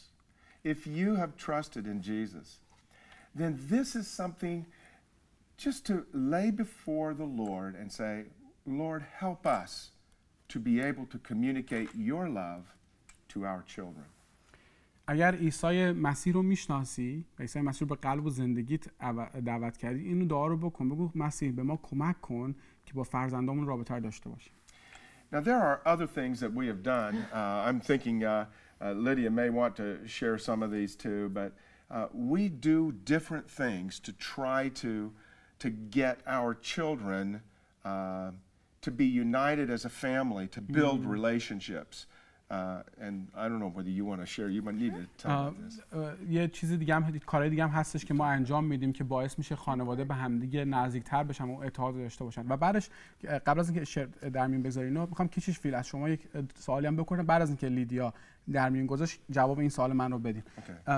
Speaker 3: if you have trusted in Jesus, then this is something just to lay before the Lord and say, Lord, help us to be able to communicate your love to our
Speaker 4: children. اگر عیسی مسیح رو میشناسی عیسی مسیح رو به قلب و زندگیت دعوت کردی اینو دعا رو بکن بگو مسیح به ما کمک کن که با فرزندامون رابطه داشته باشیم
Speaker 3: Now there are other things that we have done. Uh, I'm thinking uh, uh, Lydia may want to share some of these too, but uh, we do different things to try to to get our children uh, to be united as a family, to build mm -hmm. relationships. Uh, and I don't know whether you want to share, you might need to tell uh,
Speaker 4: this. Uh, یه چیزی دیگه هم کارهای دیگه هم هستش که ما انجام میدیم که باعث میشه خانواده به همدیگه نزدیکتر بشن و اتحاد داشته باشن و بعدش قبل از اینکه شعر در میون بذارینو میخوام کیشش فیل از شما یک سوالی هم بکنم بعد از اینکه لیدیا در میون گذاشت جواب این سوال من رو بدیم okay.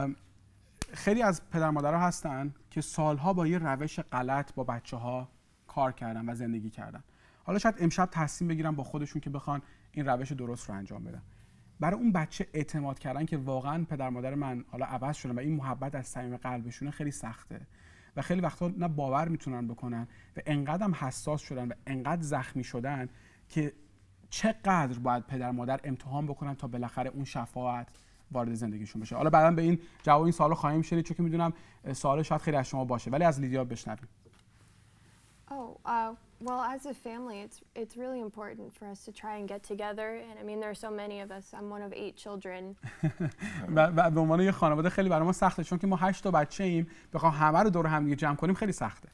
Speaker 4: خیلی از پدر مادرها هستن که سالها با یه روش غلط با بچه ها کار کردن و زندگی کردن حالا شاید امشب تصمیم بگیرن با خودشون که بخوان این روش درست رو انجام بدن برای اون بچه اعتماد کردن که واقعا پدر مادر من حالا عوض شدن و این محبت از صمیم قلبشون خیلی سخته و خیلی وقتا نه باور میتونن بکنن و هم حساس شدن و انقدر زخمی شدن که چقدر باید پدر مادر امتحان بکنن تا بالاخره اون شفاعت وارد زندگیشون بشه حالا بعدا به این جواب این سوالو خواهیم شنید چون که میدونم سوال شاید خیلی از شما باشه ولی از لیدیا بشنویم
Speaker 1: Oh, uh, well, as a family, it's it's really important for us to try and get together. And I mean, there are so many of us. I'm one of eight children.
Speaker 4: و به عنوان یه خانواده خیلی برای ما سخته چون که ما هشت تا بچه ایم بخوام همه رو دور هم دیگه جمع کنیم خیلی سخته.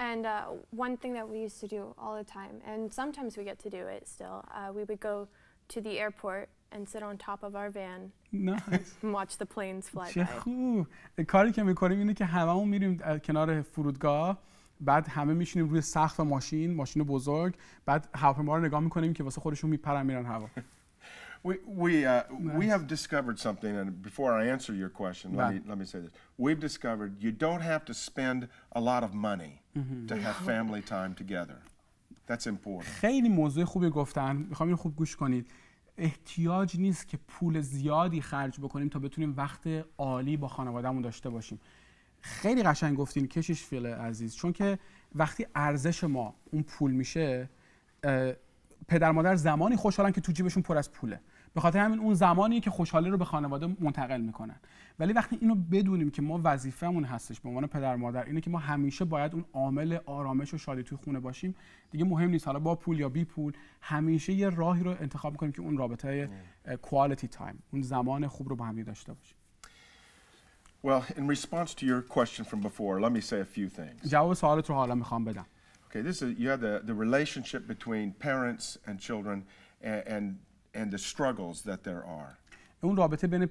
Speaker 1: And uh, one thing that we used to do all the time, and sometimes we get to do it still, uh, we would go to the airport and sit on top of our van nice. and watch the planes fly چه خوب
Speaker 4: کاری که میکنیم اینه که هممون میریم کنار فرودگاه بعد همه میشینیم روی سقف ماشین ماشین بزرگ بعد هواپیما رو نگاه میکنیم که واسه خودشون میپرن میرن هوا
Speaker 3: We, we, uh, nice. we have discovered something, and before I answer your question, let, me, let me say this. We've discovered you don't have to spend a lot of money mm -hmm. to have family time together. That's
Speaker 4: important. احتیاج نیست که پول زیادی خرج بکنیم تا بتونیم وقت عالی با خانوادهمون داشته باشیم خیلی قشنگ گفتین کشش فیل عزیز چون که وقتی ارزش ما اون پول میشه پدر مادر زمانی خوشحالن که تو جیبشون پر از پوله به خاطر همین اون زمانی که خوشحالی رو به خانواده منتقل میکنن ولی وقتی اینو بدونیم که ما وظیفهمون هستش به عنوان پدر مادر اینه که ما همیشه باید اون عامل آرامش و شادی توی خونه باشیم دیگه مهم نیست حالا با پول یا بی پول همیشه یه راهی رو انتخاب میکنیم که اون رابطه کوالیتی تایم اون زمان خوب رو با هم داشته باشیم
Speaker 3: Well, in response to your question from before, let me say a few things.
Speaker 4: جواب سوالت رو حالا میخوام بدم.
Speaker 3: Okay, this is between parents and children and and the struggles that there are.
Speaker 4: اون رابطه بین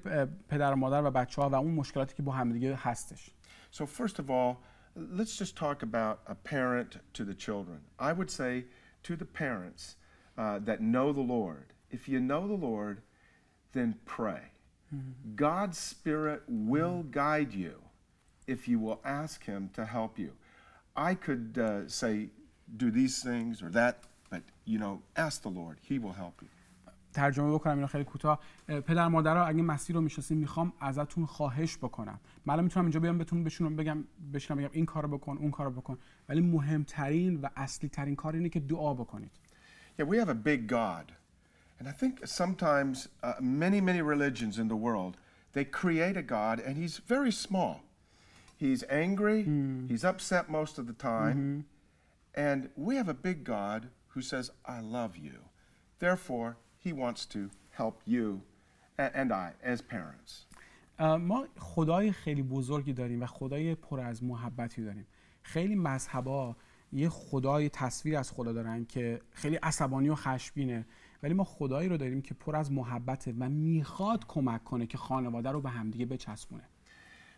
Speaker 4: پدر و مادر و بچه ها و اون مشکلاتی که با همدیگه هستش. So first of all,
Speaker 3: let's just talk about a parent to the children. I would say to the parents uh, that know the Lord, if you know the Lord, then pray. Mm-hmm. God's Spirit will mm-hmm. guide you if you will ask Him to help you. I could uh, say, do these things or that, but you know, ask the Lord, He will help you.
Speaker 4: ترجمه بکنم اینو خیلی کوتاه پدر مادرها اگه مسیر رو میشناسین میخوام ازتون خواهش بکنم من میتونم اینجا بیام بهتون بشونم بگم بشینم بگم این کارو بکن اون کارو بکن ولی مهمترین و اصلی ترین کار اینه که دعا بکنید Yeah, we have a big God. And I think sometimes uh, many many religions in
Speaker 3: the world they create a God and he's very small. He's angry, mm. he's upset most of the time. Mm-hmm. And we have a big God who says I love you. Therefore, He wants to help you and I as
Speaker 4: parents. Uh, ما خدای خیلی بزرگی داریم و خدای پر از محبتی داریم. خیلی مذهبا یه خدای تصویر از خدا دارن که خیلی عصبانی و خشبینه ولی ما خدایی رو داریم که پر از محبته و میخواد کمک کنه که خانواده رو به همدیگه بچسبونه.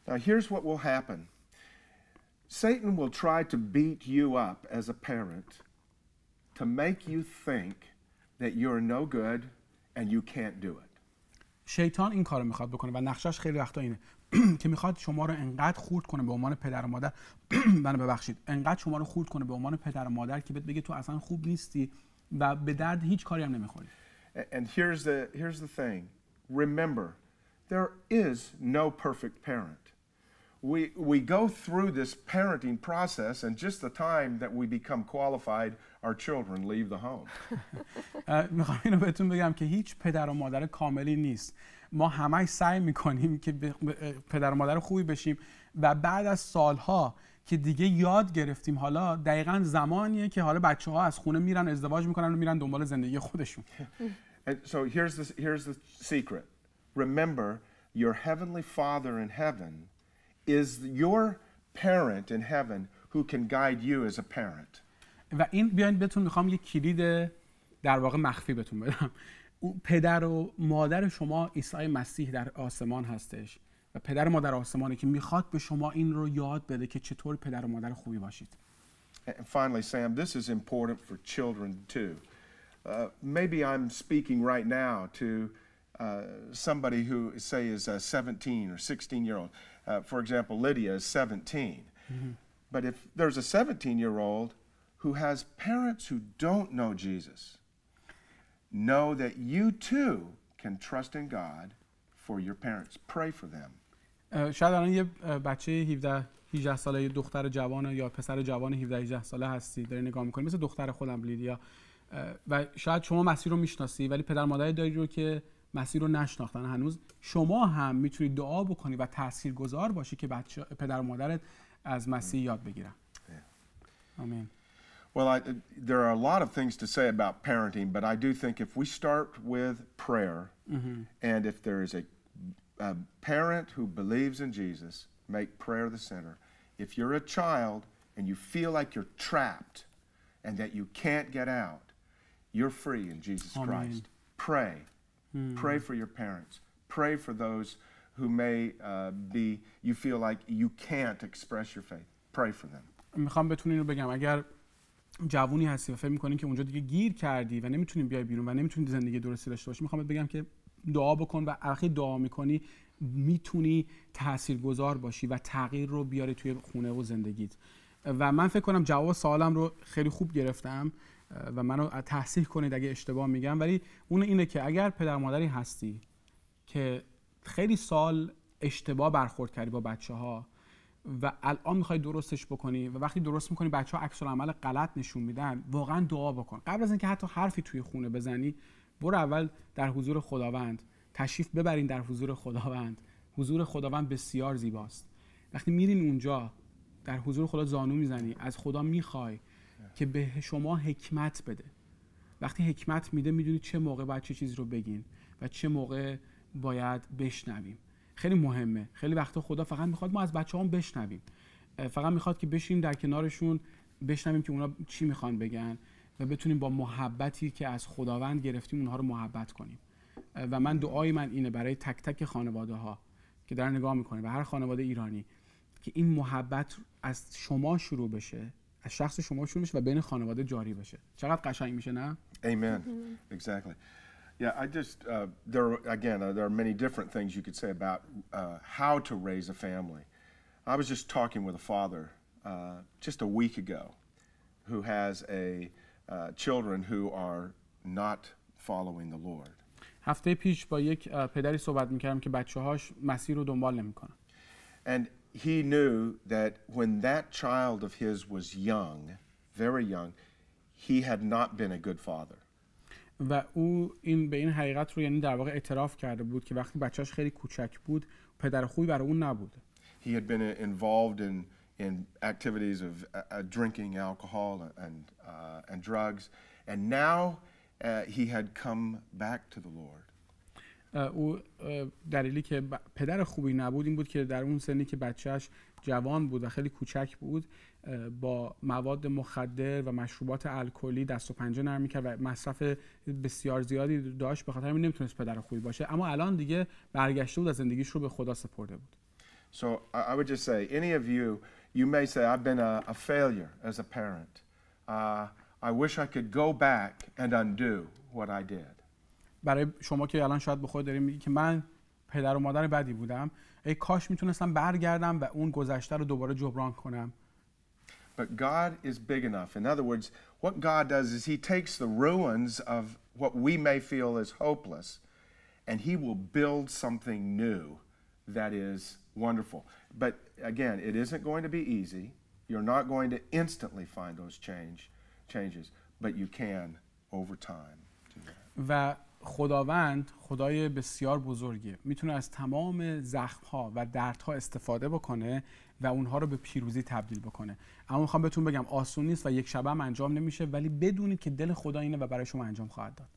Speaker 3: Now here's what will happen. Satan will try to beat you up as a parent to make you think that you're no good and you can't do it.
Speaker 4: شیطان این کارو میخواد بکنه و نقشش خیلی وقتا اینه که میخواد شما رو انقدر خورد کنه به عنوان پدر و مادر منو ببخشید انقدر شما رو خورد کنه به عنوان پدر و مادر که بهت بگه تو اصلا خوب نیستی و به درد هیچ کاری هم نمیخوری
Speaker 3: and here's the here's the thing remember there is no perfect parent we we go through this parenting process and just the time that we become qualified our children leave the home.
Speaker 4: میخوام اینو بهتون بگم که هیچ پدر و مادر کاملی نیست. ما همش سعی میکنیم که پدر و مادر خوبی بشیم و بعد از سالها که دیگه یاد گرفتیم حالا دقیقا زمانیه که حالا بچه ها از خونه میرن ازدواج میکنن و میرن دنبال زندگی خودشون.
Speaker 3: And so here's the, here's the secret. Remember, your heavenly Father in heaven is your parent in heaven who can guide you as a parent.
Speaker 4: و این بیاین بهتون میخوام یه کلید در واقع مخفی بهتون بدم پدر و مادر شما عیسی مسیح در آسمان هستش و پدر و مادر آسمانه که میخواد به شما این رو یاد بده که چطور پدر و مادر خوبی باشید
Speaker 3: finally, Sam, this is important for children too. Uh, maybe I'm speaking right now to uh, somebody who, say, is a 17 or 16 year old. Uh, for example, Lydia is 17. Mm-hmm. But if there's a 17 year old who has parents who don't know Jesus, know that you too can trust in God for your parents. Pray for them.
Speaker 4: شاید الان یه بچه 17 18 ساله یه دختر جوان یا پسر جوان 17 18 ساله هستی داری نگاه میکنی مثل دختر خودم لیدیا و شاید شما مسیر رو میشناسی ولی پدر مادری داری رو که مسیر رو نشناختن هنوز شما هم میتونید دعا بکنی و تاثیرگذار باشی که بچه پدر مادرت از مسیح یاد بگیرن آمین
Speaker 3: Well, I, there are a lot of things to say about parenting, but I do think if we start with prayer, mm-hmm. and if there is a, a parent who believes in Jesus, make prayer the center. If you're a child and you feel like you're trapped and that you can't get out, you're free in Jesus Amen. Christ. Pray. Mm. Pray for your parents. Pray for those who may uh, be, you feel like you can't express your faith. Pray for them.
Speaker 4: جوونی هستی و فکر میکنی که اونجا دیگه گیر کردی و نمیتونی بیای بیرون و نمیتونی زندگی درستی داشته باشی میخوام بگم که دعا بکن و وقتی دعا میکنی میتونی تاثیرگذار باشی و تغییر رو بیاری توی خونه و زندگیت و من فکر کنم جواب سوالم رو خیلی خوب گرفتم و منو تحصیل کنید اگه اشتباه میگم ولی اون اینه که اگر پدر مادری هستی که خیلی سال اشتباه برخورد کردی با بچه ها و الان میخوای درستش بکنی و وقتی درست میکنی بچه ها عکس عمل غلط نشون میدن واقعا دعا بکن قبل از اینکه حتی حرفی توی خونه بزنی برو اول در حضور خداوند تشریف ببرین در حضور خداوند حضور خداوند بسیار زیباست وقتی میرین اونجا در حضور خدا زانو میزنی از خدا میخوای که به شما حکمت بده وقتی حکمت میده میدونی چه موقع باید چه چیزی رو بگین و چه موقع باید بشنویم خیلی مهمه خیلی وقتا خدا فقط میخواد ما از بچه هم بشنویم فقط میخواد که بشیم در کنارشون بشنویم که اونا چی میخوان بگن و بتونیم با محبتی که از خداوند گرفتیم اونها رو محبت کنیم و من دعای من اینه برای تک تک خانواده ها که در نگاه میکنیم و هر خانواده ایرانی که این محبت از شما شروع بشه از شخص شما شروع بشه و بین خانواده جاری بشه چقدر قشنگ میشه نه Amen. Exactly.
Speaker 3: Yeah, I just uh, there again uh, there are many different things you could say about uh, how to raise a family. I was just talking with a father uh, just a week ago, who has a uh, children who are not following the Lord.
Speaker 4: هفته پیش با یک پدری صحبت میکردم که بچه هاش مسیر رو دنبال نمیکنن.
Speaker 3: And he knew that when that child of his was young, very young, he had not been a good father.
Speaker 4: و او این به این حقیقت رو یعنی در واقع اعتراف کرده بود که وقتی بچهش خیلی کوچک بود پدر خوبی برای اون نبود
Speaker 3: He had been involved in in activities of uh, uh, drinking alcohol and uh, and drugs and now uh, he had come back to the Lord
Speaker 4: uh, او uh, دلیلی که پدر خوبی نبود این بود که در اون سنی که بچهش جوان بود و خیلی کوچک بود با مواد مخدر و مشروبات الکلی دست و پنجه نرم میکرد و مصرف بسیار زیادی داشت به خاطر همین نمیتونست پدر خوبی باشه اما الان دیگه برگشته بود از زندگیش رو به خدا سپرده بود
Speaker 3: So I would just say any of you you may say I've been a, a failure as a parent. Uh, I wish I could go back and undo what I did.
Speaker 4: برای شما که الان شاید به خود داریم میگی که من پدر و مادر بدی بودم ای کاش میتونستم برگردم و اون گذشته رو دوباره جبران کنم
Speaker 3: but God is big enough. In other words, what God does is He takes the ruins of what we may feel is hopeless and He will build something new that is wonderful. But again, it isn't going to be easy. You're not going to instantly find those change, changes, but you can over time
Speaker 4: do that. That. خداوند خدای بسیار بزرگیه میتونه از تمام زخم ها و دردها استفاده بکنه و اونها رو به پیروزی تبدیل بکنه اما میخوام بهتون بگم آسون نیست و یک شبه هم انجام نمیشه ولی بدونید که دل خدا اینه و برای شما انجام خواهد داد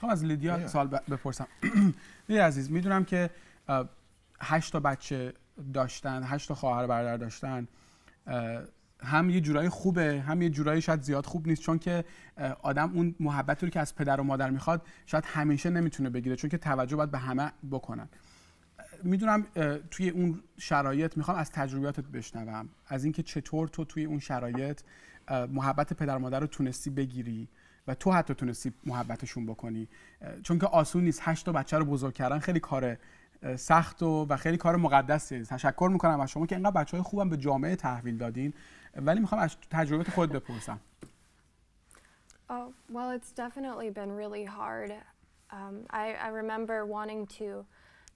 Speaker 4: خب از لیدیا سال بپرسم لیدیا عزیز میدونم که هشت تا بچه داشتن هشت تا خواهر برادر داشتن هم یه جورایی خوبه هم یه جورایی شاید زیاد خوب نیست چون که آدم اون محبت رو که از پدر و مادر میخواد شاید همیشه نمیتونه بگیره چون که توجه باید به همه بکنن میدونم توی اون شرایط میخوام از تجربیاتت بشنوم از اینکه چطور تو توی اون شرایط محبت پدر و مادر رو تونستی بگیری و تو حتی تونستی محبتشون بکنی چون که آسون نیست هشت تا بچه رو بزرگ کردن خیلی کار سخت و, خیلی کار مقدسی تشکر میکنم از شما که اینقدر بچه های خوبم به جامعه تحویل دادین ولی میخوام از تجربه خود بپرسم
Speaker 1: Oh, well, it's definitely been really hard. Um, I, I, remember wanting to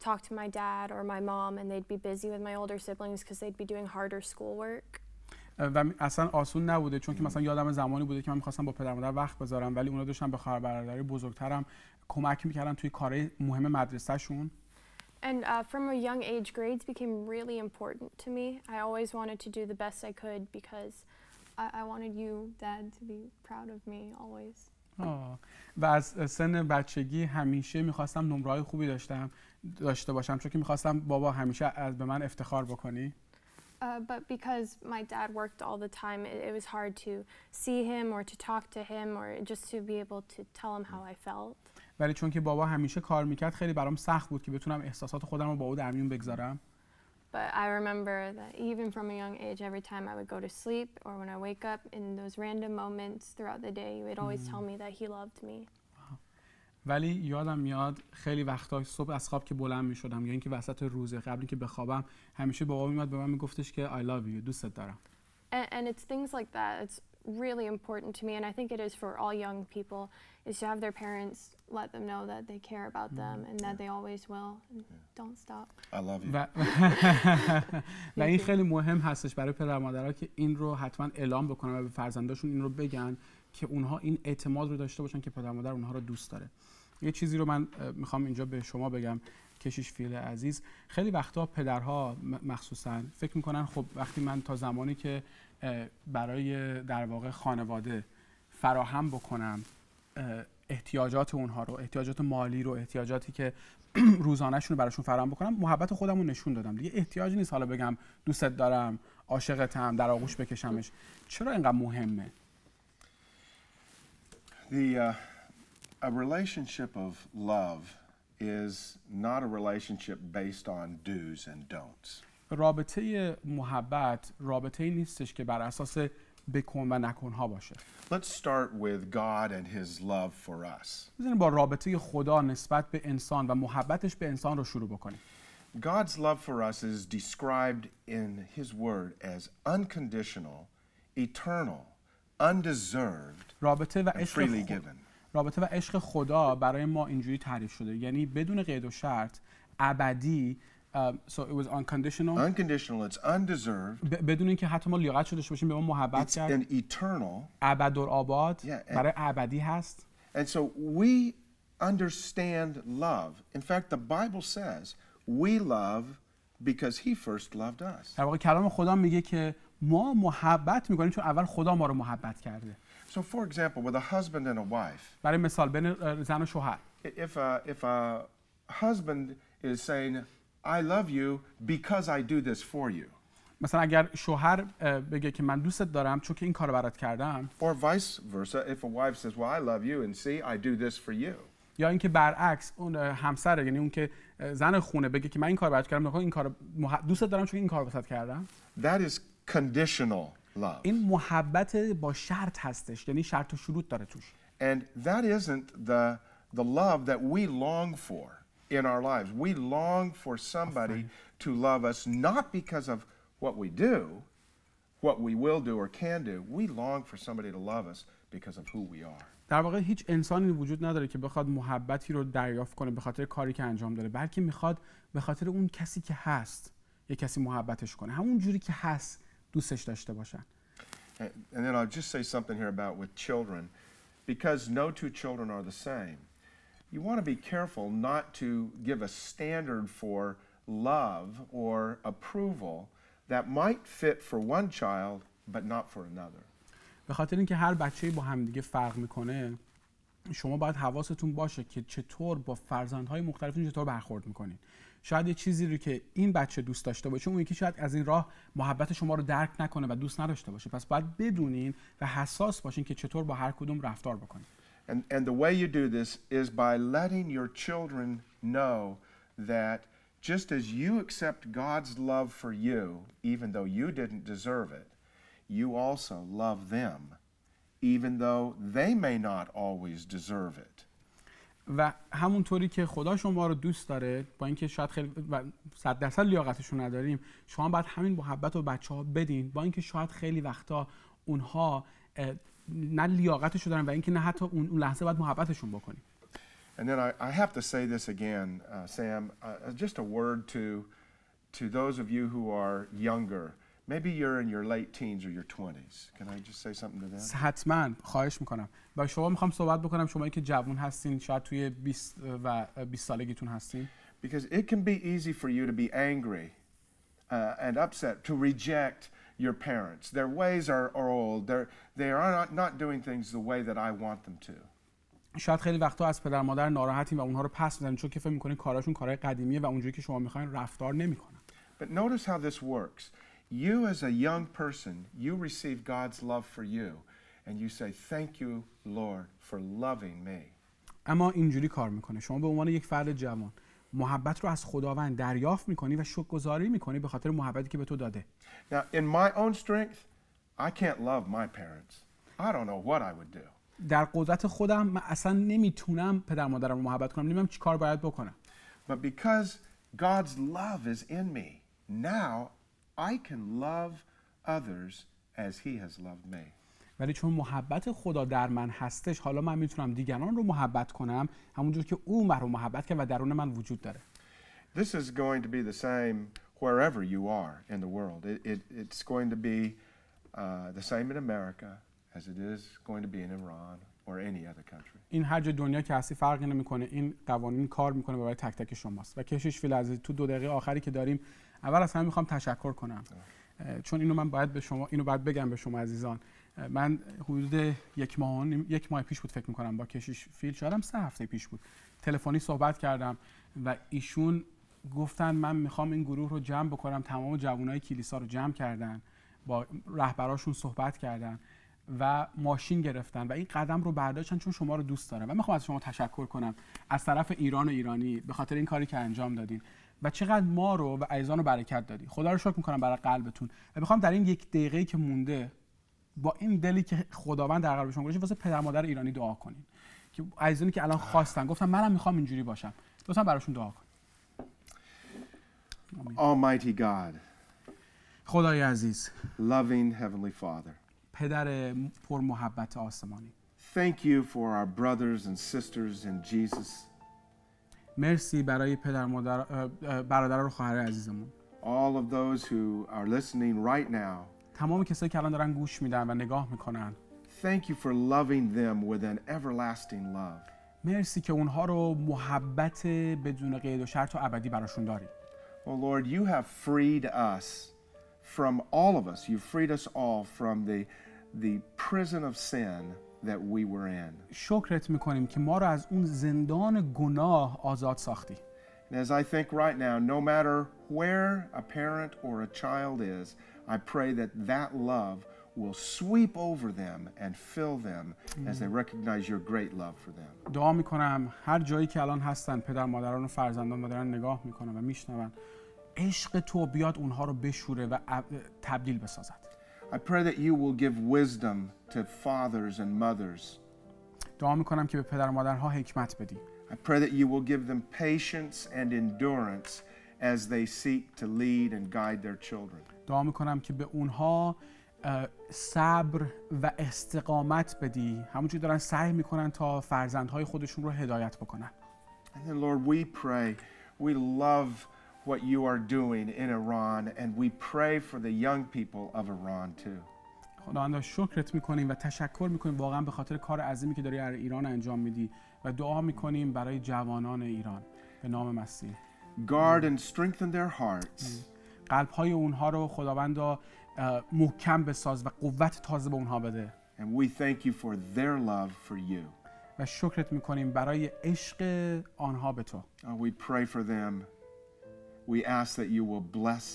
Speaker 1: talk to my dad or my mom, and they'd be busy with my older siblings because they'd be doing harder school schoolwork.
Speaker 4: Uh, و اصلا آسون نبوده چون که مثلا یادم زمانی بوده که من میخواستم با پدر مادر وقت بذارم ولی اونا داشتن به خواهر برادر بزرگترم کمک میکردن توی کارهای مهم مدرسهشون
Speaker 1: And uh, from a young age, grades became really important to me. I always wanted to do the best I could because I, I wanted you, Dad, to be proud of me always.
Speaker 4: آه. و از سن بچگی همیشه میخواستم نمره‌های خوبی داشتم داشته باشم چون که میخواستم بابا همیشه از به من افتخار بکنی.
Speaker 1: Uh, but because my dad worked all the time, it, it was hard to see him or to talk to him or just to be able to tell him how I felt.
Speaker 4: ولی چون که بابا همیشه کار میکرد خیلی برام سخت بود که بتونم احساسات خودم رو با او در میون بگذارم But
Speaker 1: I remember that even from a young age, every time I would go to sleep or when I wake up, in those random moments throughout the day, he would always tell mm. me that he loved me.
Speaker 4: ولی یادم میاد خیلی وقتا صبح از خواب که بلند می شدم یا اینکه وسط روز قبلی که بخوابم همیشه بابا میاد به من میگفتش که I love you دوستت دارم
Speaker 1: and, and it's things like that it's really important to me, and I think it is for all young people, is to have their parents let them know that they care about mm -hmm. them and that yeah. they always will. Yeah. Don't stop.
Speaker 4: I love you. و این خیلی مهم هستش برای پدر مادرها که این رو حتما اعلام بکنن و به فرزنداشون این رو بگن که اونها این اعتماد رو داشته باشن که پدر مادر اونها رو دوست داره. یه چیزی رو من میخوام اینجا به شما بگم کشیش فیل عزیز خیلی وقتا پدرها مخصوصا فکر میکنن خب وقتی من تا زمانی که برای در واقع خانواده فراهم بکنم احتیاجات اونها رو احتیاجات مالی رو احتیاجاتی که روزانهشون رو براشون فراهم بکنم محبت خودم رو نشون دادم دیگه احتیاج نیست حالا بگم دوستت دارم عاشقتم در آغوش بکشمش چرا اینقدر مهمه
Speaker 3: The, uh, a relationship of love is not a relationship based
Speaker 4: on do's and don'ts. رابطه محبت رابطه نیستش که بر اساس بکن و نکنها باشه
Speaker 3: Let's start with God and his love for us.
Speaker 4: بزنیم با رابطه خدا نسبت به انسان و محبتش به انسان رو شروع بکنیم.
Speaker 3: God's love for us is described in his word as unconditional,
Speaker 4: eternal, undeserved, رابطه و عشق freely given. رابطه و عشق خدا برای ما اینجوری تعریف شده یعنی بدون قید و شرط ابدی Um, so it was unconditional. Unconditional. It's undeserved. بدون اینکه حتی ما لیاقت شده باشیم به ما محبت it's کرد. An eternal. ابدالآباد. Yeah, برای ابدی هست. And so
Speaker 3: we understand love. In fact, the Bible says we love because he first loved us.
Speaker 4: در واقع کلام خدا میگه که ما محبت میکنیم چون اول خدا ما رو محبت کرده.
Speaker 3: So for example, with a husband and a wife.
Speaker 4: برای مثال بین زن و شوهر.
Speaker 3: If a, if a husband is saying I love you because I do this for you.
Speaker 4: مثلا اگر شوهر بگه که من دوستت دارم چون که این کارو برات کردم
Speaker 3: or vice versa if a wife says well I love you and see I
Speaker 4: do this for you یا اینکه برعکس اون همسر یعنی اون که زن خونه بگه که من این کار برات کردم نخواه این کار دوستت دارم چون این کار واسط کردم that is conditional love این محبت با شرط هستش یعنی شرط و شروط داره توش and that
Speaker 3: isn't the the love that we long for in our lives. We long for somebody to love us, not because of what we do, what we will do or can do. We long for somebody to love us because of who we are.
Speaker 4: در واقع هیچ انسانی وجود نداره که بخواد محبتی رو دریافت کنه به خاطر کاری که انجام داره بلکه میخواد به خاطر اون کسی که هست یه کسی محبتش کنه همون جوری که هست دوستش داشته باشن
Speaker 3: And then I'll just say something here about with children because no two children are the same. you want to be careful not to give a standard for love or approval that might fit for one child but
Speaker 4: not for another. به خاطر اینکه هر بچه با همدیگه فرق میکنه شما باید حواستون باشه که چطور با فرزندهای مختلفتون چطور برخورد میکنین شاید یه چیزی رو که این بچه دوست داشته باشه اون یکی شاید از این راه محبت شما رو درک نکنه و دوست نداشته باشه پس باید بدونین و حساس باشین که چطور با هر کدوم رفتار بکنین
Speaker 3: And, and the way you do this is by letting your children know that just as you accept God's love for you, even though you didn't deserve it, you also love them, even though they may not always deserve
Speaker 4: it. و همونطوری که خدا شما رو دوست داره با اینکه شاید خیلی و صد درصد لیاقتشون نداریم شما باید همین محبت رو بچه ها بدین با اینکه شاید خیلی وقتا اونها نه لیاقتشو دارن و اینکه نه حتی اون لحظه باید محبتشون بکنیم
Speaker 3: And then I, I have to say this again, Sam, just a word to, to those of you who are younger. Maybe you're in your late teens or your
Speaker 4: 20s. Can I just say something to them? حتما خواهش میکنم. با شما میخوام صحبت بکنم شما که جوان هستین شاید توی 20 و 20 سالگیتون هستین. Because it can be easy for you
Speaker 3: to be angry and upset, to reject your parents. Their ways are, are old. They're, they are not, not doing things the way that I want them to.
Speaker 4: شاید خیلی وقتا از پدر مادر ناراحتیم و اونها رو پس میزنیم چون که فکر میکنین کاراشون کارهای قدیمیه و اونجوری که شما میخواین رفتار نمیکنن.
Speaker 3: But notice how this works. You as a young person, you receive God's love for you and you say thank you Lord for loving me.
Speaker 4: اما اینجوری کار میکنه شما به عنوان یک فرد جوان محبت رو از خداوند دریافت میکنی و شکرگزاری میکنی به خاطر محبتی که به تو داده Now in my own strength I can't love my parents. I don't know what I would do. در قدرت خودم من اصلا نمیتونم پدر مادرم رو محبت کنم نمیدونم چیکار باید بکنم But because God's
Speaker 3: love is in me now I can love others as he has loved me.
Speaker 4: ولی چون محبت خدا در من هستش حالا من میتونم دیگران رو محبت کنم همونجور که او رو محبت کرد و درون من وجود داره این هر جای دنیا که هستی فرقی نمیکنه این قوانین کار میکنه برای تک تک شماست و کشش فیل از تو دو دقیقه آخری که داریم اول از همه میخوام تشکر کنم چون اینو من باید به شما اینو باید بگم به شما عزیزان من حدود یک ماه یک ماه پیش بود فکر می کنم با کشیش فیل شاید سه هفته پیش بود تلفنی صحبت کردم و ایشون گفتن من میخوام این گروه رو جمع بکنم تمام جوانای کلیسا رو جمع کردن با رهبراشون صحبت کردن و ماشین گرفتن و این قدم رو برداشتن چون شما رو دوست دارن و میخوام از شما تشکر کنم از طرف ایران و ایرانی به خاطر این کاری که انجام دادین و چقدر ما رو و عیزان رو برکت دادی خدا رو شکر میکنم برای قلبتون و میخوام در این یک دقیقه که مونده با این دلی که خداوند در قلب شما گذاشته واسه پدر مادر ایرانی دعا کنین که عزیزانی که الان خواستن گفتم منم میخوام اینجوری باشم لطفا براشون دعا کن
Speaker 3: Almighty God خدای عزیز loving heavenly father
Speaker 4: پدر پر محبت آسمانی
Speaker 3: thank you for our brothers and sisters in Jesus
Speaker 4: مرسی برای پدر مادر برادر و خواهر عزیزمون
Speaker 3: all of those who are listening right now
Speaker 4: تمام کسایی که الان دارن گوش میدن و نگاه میکنن Thank you for
Speaker 3: loving them with an everlasting love.
Speaker 4: مرسی که اونها رو محبت بدون قید و شرط و ابدی براشون داری.
Speaker 3: Oh Lord, you have freed us from all of us. You've freed us all from the the prison of sin that we were in.
Speaker 4: شکرت میکنیم که ما رو از اون زندان گناه آزاد ساختی.
Speaker 3: And as I think right now, no matter where a parent or a child is, I pray that that love will sweep over them and fill them as they mm. recognize your great love for them.
Speaker 4: دعا میکنم هر جایی که الان هستن پدر مادران و فرزندان و دارن نگاه میکنن و میشنون عشق تو بیاد اونها رو بشوره و تبدیل بسازد. I pray that you
Speaker 3: will give wisdom to fathers and mothers.
Speaker 4: دعا میکنم که به پدر و مادرها حکمت بدی.
Speaker 3: I pray that you will give them patience and endurance as they seek to lead and guide their children.
Speaker 4: دعا میکنم که به اونها صبر و استقامت بدی همونجور دارن سعی میکنن تا فرزندهای خودشون رو هدایت بکنن
Speaker 3: And Lord, we pray, we love what you are doing in Iran, and we pray for the young people of Iran too.
Speaker 4: خداوند شکرت میکنیم و تشکر میکنیم واقعا به خاطر کار عظیمی که داری در ایران انجام میدی و دعا میکنیم برای جوانان ایران به نام مسیح. Guard and strengthen their hearts. قلب های اونها رو خداوند محکم بساز و قوت تازه به اونها بده
Speaker 3: we thank you for their love for you.
Speaker 4: و شکرت میکنیم برای عشق آنها به تو.
Speaker 3: Uh, we pray for them. We ask that you will bless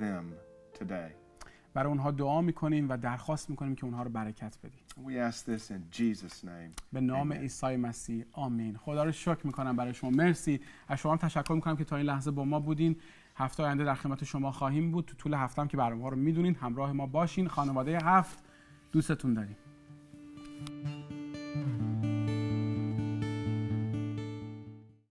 Speaker 3: them today.
Speaker 4: برای اونها دعا میکنیم و درخواست میکنیم که اونها رو برکت بدی. We
Speaker 3: ask this in Jesus name.
Speaker 4: به نام عیسی مسیح آمین. خدا رو شکر میکنم برای شما. مرسی. از شما تشکر میکنم که تا این لحظه با ما بودین. هفته آینده در خدمت شما خواهیم بود تو طول هفته که برنامه رو میدونین همراه ما باشین خانواده هفت دوستتون داریم